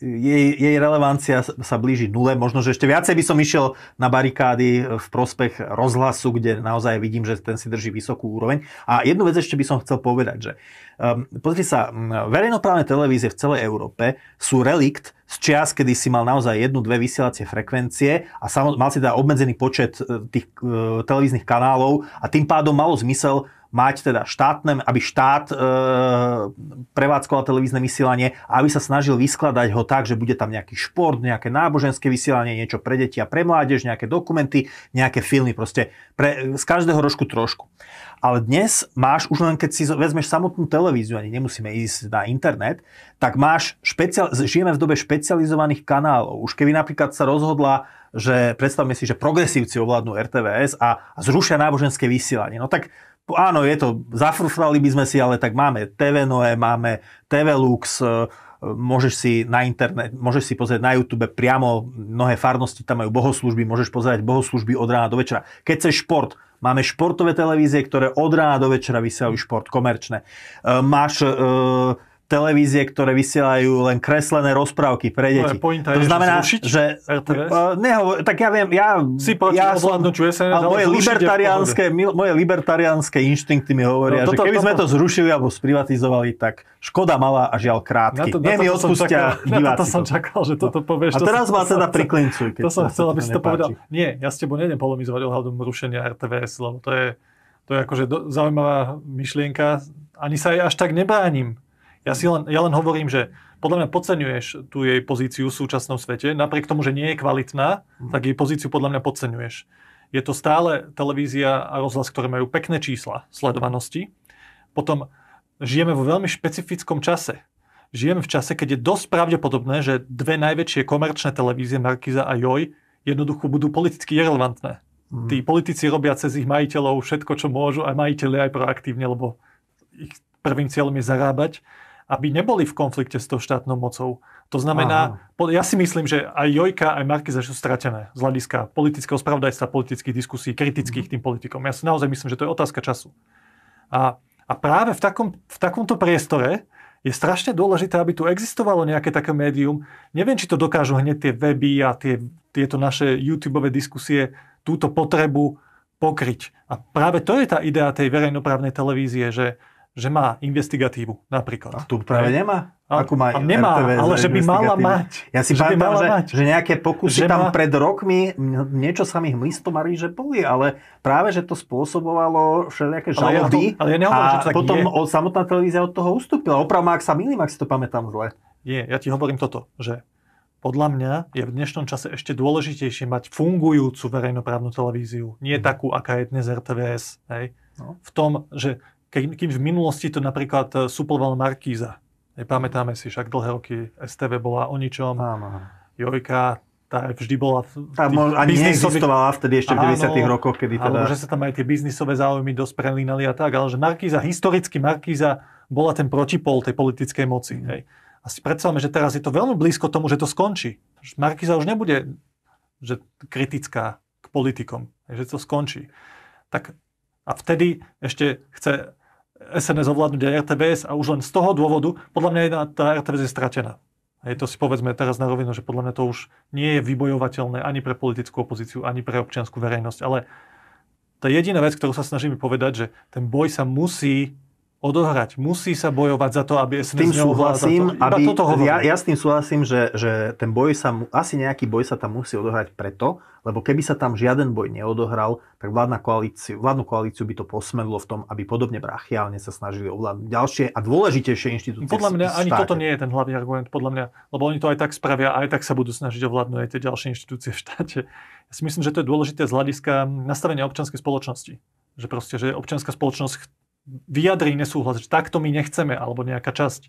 B: jej, jej relevancia sa blíži nule. Možno, že ešte viacej by som išiel na barikády v prospech rozhlasu, kde naozaj vidím, že ten si drží vysokú úroveň. A jednu vec ešte by som chcel povedať, že um, ehm, pozrite sa, verejnoprávne televízie v celej Európe sú relikt z čias, kedy si mal naozaj jednu, dve vysielacie frekvencie a mal si teda obmedzený počet e, tých uh, televíznych kanálov a tým pádom malo zmysel mať teda štátne, aby štát e, prevádzkoval televízne vysielanie a aby sa snažil vyskladať ho tak, že bude tam nejaký šport, nejaké náboženské vysielanie, niečo pre deti a pre mládež, nejaké dokumenty, nejaké filmy, proste pre, z každého rožku trošku. Ale dnes máš už len, keď si vezmeš samotnú televíziu, ani nemusíme ísť na internet, tak máš, špecial, žijeme v dobe špecializovaných kanálov. Už keby napríklad sa rozhodla že predstavme si, že progresívci ovládnu RTVS a, a zrušia náboženské vysielanie. No tak áno, je to, zafrfrali by sme si, ale tak máme TV Noé, máme TV Lux, e, môžeš si na internet, môžeš si pozrieť na YouTube priamo, mnohé farnosti tam majú bohoslužby, môžeš pozerať bohoslužby od rána do večera. Keď chceš šport, máme športové televízie, ktoré od rána do večera vysielajú šport, komerčné. E, máš e, televízie, ktoré vysielajú len kreslené rozprávky pre deti. No, to je, znamená, že, že uh, tak ja viem, ja... Si ja som, ale moje libertariánske, moje libertariánske inštinkty mi hovoria, no, toto, že keby toto. sme to zrušili alebo sprivatizovali, tak škoda malá a žiaľ krátky. Na to, Nie to, mi odpustia čakal, to som čakal, že toto no. povieš. A to teraz ma teda priklincuj.
C: To som chcel, aby si to povedal. Nie, ja s tebou nejdem polemizovať ohľadom rušenia RTVS, lebo to je, to je akože zaujímavá myšlienka. Ani sa aj až tak nebránim ja, si len, ja len hovorím, že podľa mňa podceňuješ tú jej pozíciu v súčasnom svete, napriek tomu, že nie je kvalitná, mm. tak jej pozíciu podľa mňa podceňuješ. Je to stále televízia a rozhlas, ktoré majú pekné čísla sledovanosti. Potom žijeme vo veľmi špecifickom čase. Žijeme v čase, keď je dosť pravdepodobné, že dve najväčšie komerčné televízie, Markiza a Joj, jednoducho budú politicky irrelevantné. Mm. Tí politici robia cez ich majiteľov všetko, čo môžu a majiteľi aj proaktívne, lebo ich prvým cieľom je zarábať aby neboli v konflikte s tou štátnou mocou. To znamená, Aha. ja si myslím, že aj Jojka, aj Markiza sú stratené z hľadiska politického spravodajstva, politických diskusí, kritických mm. tým politikom. Ja si naozaj myslím, že to je otázka času. A, a práve v, takom, v takomto priestore je strašne dôležité, aby tu existovalo nejaké také médium. Neviem, či to dokážu hneď tie weby a tie, tieto naše YouTube diskusie túto potrebu pokryť. A práve to je tá idea tej verejnoprávnej televízie, že, že má investigatívu napríklad. A tu práve nemá? Ako má a nemá, RTV ale že by mala mať.
B: Ja si že pamätám, že, mať. že nejaké pokusy že tam má... pred rokmi, niečo sa mi marí, že boli, ale práve, že to spôsobovalo všelijaké žaloby ale ja to, ale ja nehovorím, a že to tak potom je. samotná televízia od toho ustúpila. Opravom, ak sa milím, ak si to pamätám zle.
C: Je, ja ti hovorím toto,
B: že podľa mňa
C: je v dnešnom čase ešte dôležitejšie mať fungujúcu verejnoprávnu televíziu, nie mhm. takú, aká je dnes RTVS. Hej? No. V tom, že keď, keď v minulosti to napríklad eh, suploval Markíza. Nepamätáme si, však dlhé roky STV bola o ničom. Áno. Jojka, tá vždy bola... Tá mo- ani neexistovala vtedy ešte v 90 rokoch, kedy teda... Áno, že sa tam aj tie biznisové záujmy dosť prelínali a tak, ale že Markíza, historicky Markíza bola ten protipol tej politickej moci. Mm. Hej. A si predstavme, že teraz je to veľmi blízko tomu, že to skončí. Markíza už nebude že kritická k politikom, že to skončí. Tak a vtedy ešte chce SNS ovládnuť aj RTVS a už len z toho dôvodu, podľa mňa tá RTVS je stratená. Je to si povedzme teraz na rovinu, že podľa mňa to už nie je vybojovateľné ani pre politickú opozíciu, ani pre občianskú verejnosť, ale tá jediná vec, ktorú sa snažíme povedať, že ten boj sa musí odohrať. Musí sa bojovať za to, aby S tým súhlasím, to. aby, toto ja,
B: ja s tým súhlasím, že, že ten boj sa, asi nejaký boj sa tam musí odohrať preto, lebo keby sa tam žiaden boj neodohral, tak vládna koalíciu, vládnu koalíciu by to posmedlo v tom, aby podobne brachiálne sa snažili ovládnuť ďalšie a dôležitejšie inštitúcie. Podľa mňa ani štáte. toto
C: nie je ten hlavný argument, podľa mňa, lebo oni to aj tak spravia, aj tak sa budú snažiť ovládnuť aj tie ďalšie inštitúcie v štáte. Ja si myslím, že to je dôležité z hľadiska nastavenia občianskej spoločnosti že proste, že občianská spoločnosť vyjadrí nesúhlas, že takto my nechceme, alebo nejaká časť.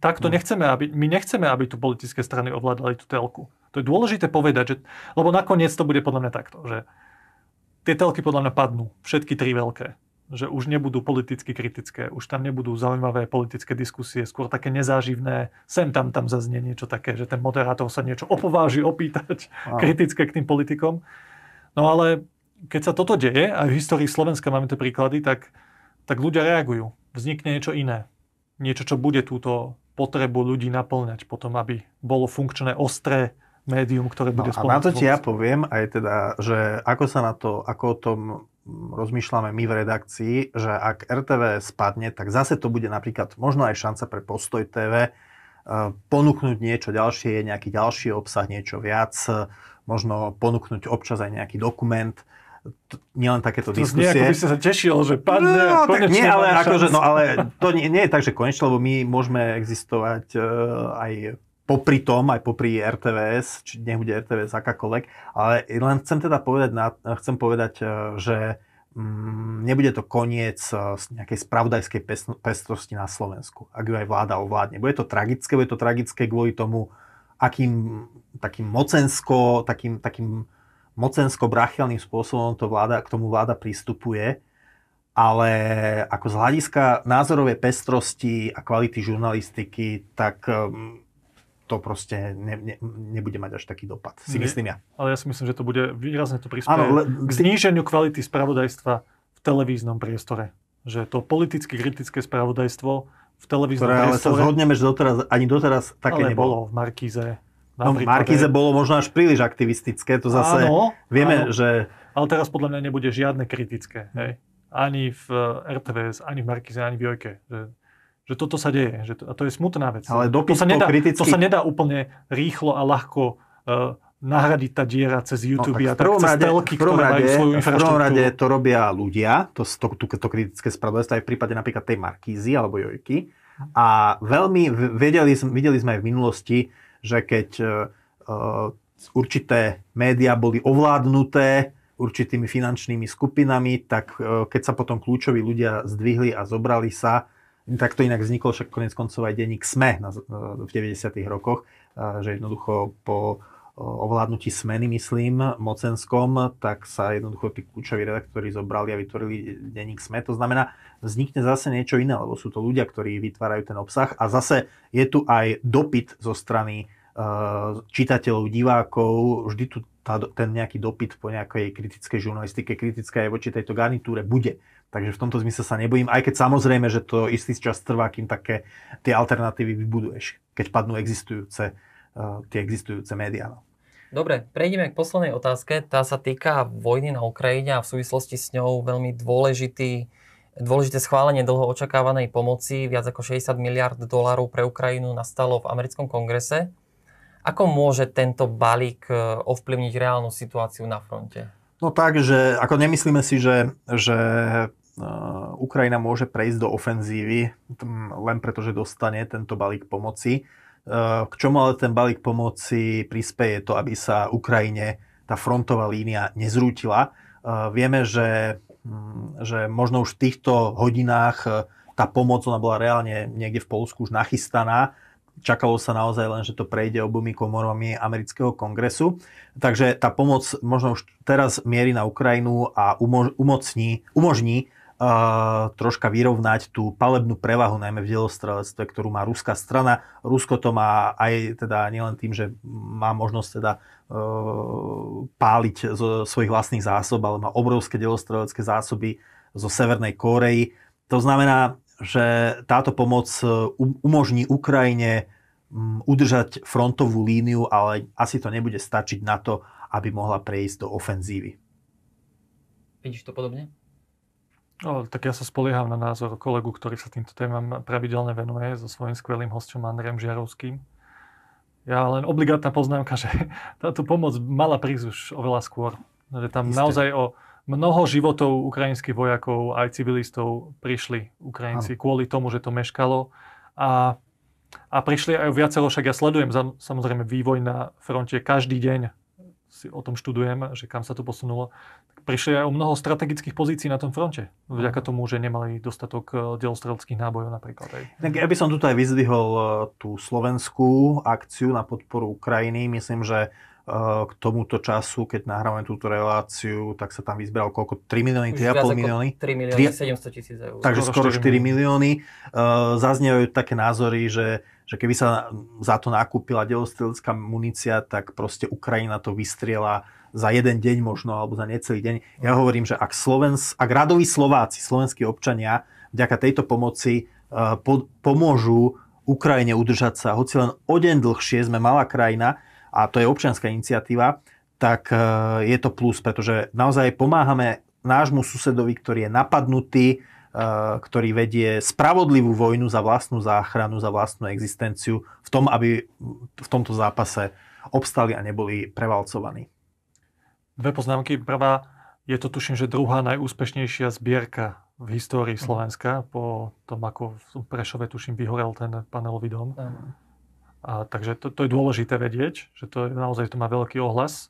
C: Takto no. nechceme, aby, my nechceme, aby tu politické strany ovládali tú telku. To je dôležité povedať, že, lebo nakoniec to bude podľa mňa takto, že tie telky podľa mňa padnú, všetky tri veľké že už nebudú politicky kritické, už tam nebudú zaujímavé politické diskusie, skôr také nezáživné, sem tam tam zaznie niečo také, že ten moderátor sa niečo opováži opýtať Aj. kritické k tým politikom. No ale keď sa toto deje, aj v histórii Slovenska máme tie príklady, tak tak ľudia reagujú. Vznikne niečo iné. Niečo, čo bude túto potrebu ľudí naplňať potom, aby bolo funkčné, ostré médium, ktoré no bude no, A na to ti ja
B: poviem aj teda, že ako sa na to, ako o tom rozmýšľame my v redakcii, že ak RTV spadne, tak zase to bude napríklad možno aj šanca pre Postoj TV eh, ponúknuť niečo ďalšie, nejaký ďalší obsah, niečo viac, eh, možno ponúknuť občas aj nejaký dokument, nielen takéto to diskusie. Znie, by si sa tešil, že padne no, tak, nie, ale, akože, no, ale to nie, nie je tak, že konečne, lebo my môžeme existovať uh, aj popri tom, aj popri RTVS, či nech bude RTVS akákoľvek, ale len chcem teda povedať, na, chcem povedať, uh, že um, nebude to koniec uh, nejakej spravodajskej pestrosti na Slovensku, ak ju aj vláda ovládne. Bude to tragické, bude to tragické kvôli tomu, akým takým mocensko, takým, takým mocensko-brachialným spôsobom to vláda, k tomu vláda pristupuje, ale ako z hľadiska názorovej pestrosti a kvality žurnalistiky, tak ehm, to proste ne, ne, nebude mať až taký dopad, si Nie, myslím ja. Ale
C: ja si myslím, že to bude, výrazne to prispieť ano, le, k
B: zníženiu kvality spravodajstva v televíznom priestore.
C: Že to politicky kritické spravodajstvo v televíznom Ktoré, priestore... ale sa zhodneme, že doteraz,
B: ani doteraz také ale nebolo. v Markíze, No, Markize bolo možno až príliš aktivistické, to zase áno, vieme, áno. že...
C: Ale teraz podľa mňa nebude žiadne kritické, hej. Ani v eh, RTVS, ani v Markize, ani v Jojke. Že, že toto sa deje. Že to, a to je smutná vec. Ale to sa, nedá, kritických... to sa nedá úplne rýchlo a ľahko uh, nahradiť tá diera cez no, YouTube no, tak a tak cez rade, telky, ktoré rade, majú svoju infraštruktúru. V prvom rade
B: to robia ľudia, to, to, to, to kritické spravodajstvo aj v prípade napríklad tej Markízy alebo Jojky. A veľmi vedeli, videli sme aj v minulosti, že keď e, e, určité médiá boli ovládnuté určitými finančnými skupinami, tak e, keď sa potom kľúčoví ľudia zdvihli a zobrali sa, tak to inak vzniklo však konec koncov aj denník SME v 90. rokoch, že jednoducho po ovládnutí smeny, myslím, mocenskom, tak sa jednoducho tí kľúčoví redaktori zobrali a vytvorili denník SME. To znamená, vznikne zase niečo iné, lebo sú to ľudia, ktorí vytvárajú ten obsah a zase je tu aj dopyt zo strany e, čitateľov, divákov, vždy tu tá, ten nejaký dopyt po nejakej kritickej žurnalistike, kritická aj voči tejto garnitúre bude. Takže v tomto zmysle sa nebojím, aj keď samozrejme, že to istý čas trvá, kým také tie alternatívy vybuduješ, keď padnú existujúce uh, tie existujúce médiá. No.
A: Dobre, prejdeme k poslednej otázke. Tá sa týka vojny na Ukrajine a v súvislosti s ňou veľmi dôležitý, dôležité schválenie dlho očakávanej pomoci. Viac ako 60 miliard dolárov pre Ukrajinu nastalo v americkom kongrese. Ako môže tento balík e, ovplyvniť reálnu situáciu na fronte?
B: No tak, že ako nemyslíme si, že, že e, Ukrajina môže prejsť do ofenzívy len preto, že dostane tento balík pomoci. Eh, k čomu ale ten balík pomoci prispieje to, aby sa Ukrajine tá frontová línia nezrútila. Eh, vieme, že, mm, že možno už v týchto hodinách eh, tá pomoc, ona bola reálne niekde v Polsku už nachystaná. Čakalo sa naozaj len, že to prejde obomi komorami amerického kongresu. Takže tá pomoc možno už teraz mierí na Ukrajinu a umožní, umožní troška vyrovnať tú palebnú prevahu, najmä v delostrelectve, ktorú má ruská strana. Rusko to má aj teda nielen tým, že má možnosť teda e, páliť zo svojich vlastných zásob, ale má obrovské dielostrelecké zásoby zo Severnej Kórei. To znamená, že táto pomoc e, um, umožní Ukrajine udržať frontovú líniu, ale asi to nebude stačiť na to, aby mohla prejsť do ofenzívy.
A: Vidíš to podobne? No,
C: tak ja sa spolieham na názor kolegu, ktorý sa týmto témam pravidelne venuje so svojím skvelým hostom Andrejom Žiarovským. Ja len obligátna poznámka, že táto pomoc mala prísť už oveľa skôr. Že tam Isté. naozaj o mnoho životov ukrajinských vojakov aj civilistov prišli Ukrajinci ano. kvôli tomu, že to meškalo. A, a prišli aj viacero, však ja sledujem samozrejme vývoj na fronte každý deň si o tom študujem, že kam sa to posunulo, prišli aj o mnoho strategických pozícií na tom fronte, vďaka tomu, že nemali dostatok e, delostrelských nábojov napríklad.
B: Tak ja by som tu aj vyzdvihol e, tú slovenskú akciu na podporu Ukrajiny. Myslím, že e, k tomuto času, keď nahrávame túto reláciu, tak sa tam vyzberal koľko? 3 milióny, 3,5 milióny? 3 milióny, 700 tisíc eur. Takže skoro 4 milióny. Zaznievajú také názory, že, že keby sa za to nakúpila delostrelická munícia, tak proste Ukrajina to vystriela za jeden deň možno, alebo za necelý deň. Ja hovorím, že ak, Slovens, ak radoví Slováci, slovenskí občania, vďaka tejto pomoci e, po, pomôžu Ukrajine udržať sa, hoci len o deň dlhšie, sme malá krajina a to je občianská iniciatíva, tak e, je to plus, pretože naozaj pomáhame nášmu susedovi, ktorý je napadnutý, e, ktorý vedie spravodlivú vojnu za vlastnú záchranu, za vlastnú existenciu v tom, aby v tomto zápase obstali a neboli prevalcovaní.
C: Dve poznámky. Prvá, je to tuším, že druhá najúspešnejšia zbierka v histórii mhm. Slovenska po tom, ako v Prešove tuším vyhorel ten panelový dom. A, takže to, to je dôležité vedieť, že to je, naozaj to má veľký ohlas.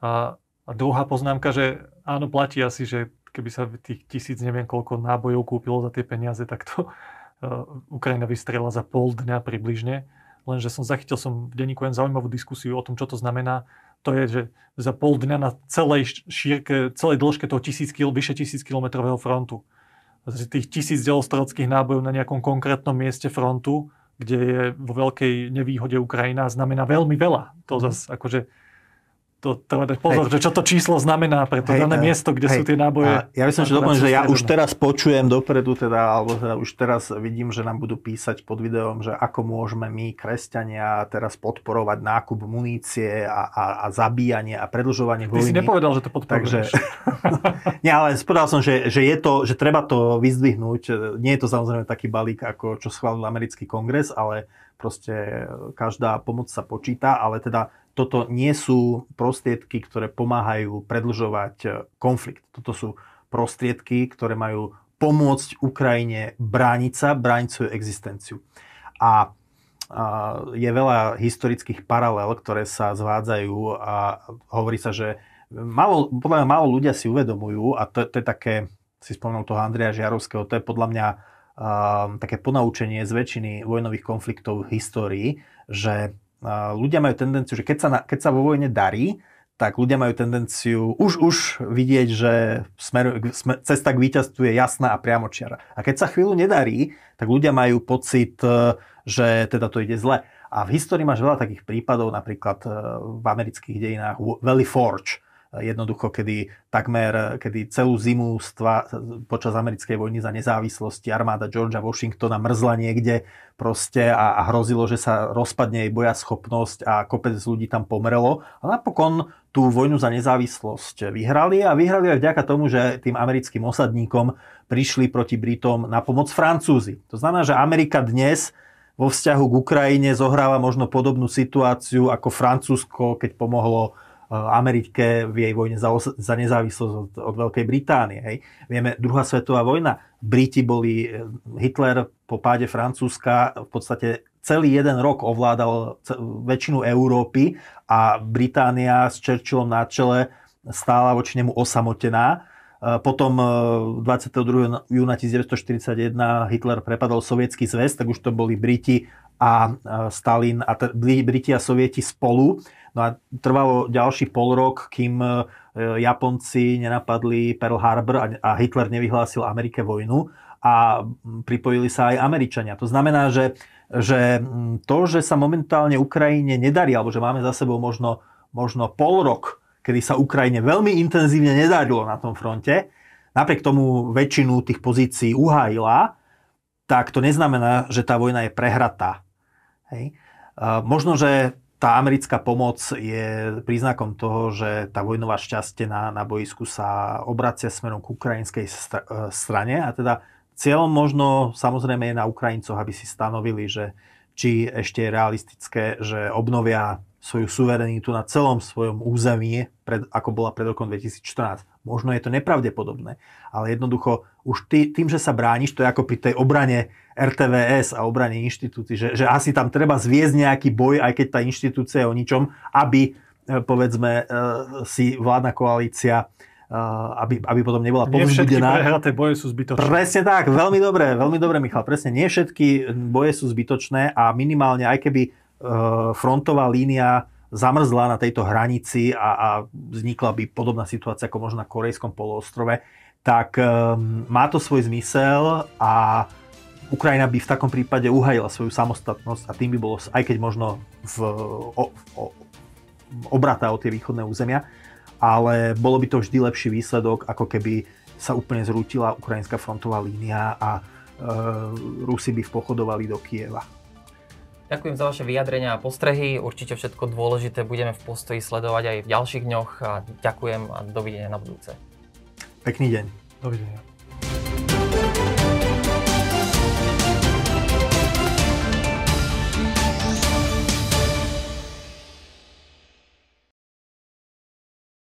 C: A, a druhá poznámka, že áno, platí asi, že keby sa tých tisíc neviem koľko nábojov kúpilo za tie peniaze, tak to uh, Ukrajina vystrela za pol dňa približne. Lenže som zachytil som v denníku len zaujímavú diskusiu o tom, čo to znamená to je, že za pol dňa na celej šírke, celej dĺžke toho tisíc kil, vyše tisíc kilometrového frontu. Z tých tisíc delostreleckých nábojov na nejakom konkrétnom mieste frontu, kde je vo veľkej nevýhode Ukrajina, znamená veľmi veľa. To mhm. zase akože to treba dať pozor, že čo to číslo znamená pre to hej, dané miesto, kde hej. sú tie náboje. A ja by som ešte že ja už teraz
B: počujem dopredu, teda, alebo teda už teraz vidím, že nám budú písať pod videom, že ako môžeme my, kresťania, teraz podporovať nákup munície a, a, a zabíjanie a predlžovanie Ty vojny. Ty si nepovedal, že to podporuješ. Takže, nie, ale spodal som, že, že, je to, že treba to vyzdvihnúť. Nie je to samozrejme taký balík, ako čo schválil americký kongres, ale proste každá pomoc sa počíta, ale teda toto nie sú prostriedky, ktoré pomáhajú predlžovať e, konflikt. Toto sú prostriedky, ktoré majú pomôcť Ukrajine brániť sa, brániť svoju existenciu. A je veľa historických paralel, ktoré sa zvádzajú a hovorí sa, že malo, podľa mňa málo ľudia si uvedomujú, a to, to je také, si spomenul toho Andrea Žiarovského, to je podľa mňa um, také ponaučenie z väčšiny vojnových konfliktov v histórii, že ľudia majú tendenciu, že keď sa, na, keď sa vo vojne darí, tak ľudia majú tendenciu už už vidieť, že smer, smer, cesta k víťazstvu je jasná a priamočiara. A keď sa chvíľu nedarí, tak ľudia majú pocit, e, že teda to ide zle. A v histórii máš veľa takých prípadov, napríklad e, v amerických dejinách Valley Forge, jednoducho, kedy takmer kedy celú zimu stva, počas americkej vojny za nezávislosti armáda Georgia Washingtona mrzla niekde proste a, a hrozilo, že sa rozpadne jej schopnosť a kopec ľudí tam pomrelo. A napokon tú vojnu za nezávislosť vyhrali a vyhrali aj vďaka tomu, že tým americkým osadníkom prišli proti Britom na pomoc Francúzi. To znamená, že Amerika dnes vo vzťahu k Ukrajine zohráva možno podobnú situáciu ako Francúzsko, keď pomohlo Eh, Amerike v jej vojne za, os- za nezávislosť od, od Veľkej Británie. Hej. Vieme, druhá svetová vojna, Briti boli, eh, Hitler po páde Francúzska v podstate celý jeden rok ovládal väčšinu Európy a Británia s Churchillom na čele stála voči nemu osamotená Eh, potom 22. Eh, júna 1941 Hitler prepadol sovietský zväz, tak už to boli Briti a eh, Stalin a t- Briti a Sovieti spolu. No a trvalo ďalší pol rok, kým Japonci nenapadli Pearl Harbor a Hitler nevyhlásil Amerike vojnu a hm, pripojili sa aj Američania. To znamená, že, že hm, to, že sa momentálne Ukrajine nedarí, alebo že máme za sebou možno, možno pol rok kedy sa Ukrajine veľmi intenzívne nedarilo na tom fronte, napriek tomu väčšinu tých pozícií uhájila, tak to neznamená, že tá vojna je prehratá. Hej. Možno, že tá americká pomoc je príznakom toho, že tá vojnová šťastie na, na boisku sa obracia smerom k ukrajinskej str- e, strane a teda cieľom možno samozrejme je na Ukrajincoch, aby si stanovili, že či ešte je realistické, že obnovia svoju suverenitu na celom svojom území, pred, ako bola pred rokom 2014. Možno je to nepravdepodobné, ale jednoducho už ty, tým, že sa brániš, to je ako pri tej obrane RTVS a obrane inštitúcií, že, že asi tam treba zviezť nejaký boj, aj keď tá inštitúcia je o ničom, aby e, povedzme e, si vládna koalícia e, aby, aby potom nebola povzbudená. Nie prehraté
C: boje sú zbytočné. Presne tak, veľmi
B: dobre, veľmi dobre Michal, presne. Nie všetky boje sú zbytočné a minimálne, aj keby Eh, frontová línia zamrzla na tejto hranici a, a vznikla by podobná situácia ako možno na Korejskom poloostrove, tak ehm, má to svoj zmysel a Ukrajina by v takom prípade uhajila svoju samostatnosť a tým by bolo, aj keď možno v, o, o, obratá o tie východné územia, ale bolo by to vždy lepší výsledok, ako keby sa úplne zrútila ukrajinská frontová línia a e, Rusi by vpochodovali do Kieva.
A: Ďakujem za vaše vyjadrenia a postrehy. Určite všetko dôležité budeme v postoji sledovať aj v ďalších dňoch. A ďakujem a dovidenia na budúce. Pekný deň. Dovidenia.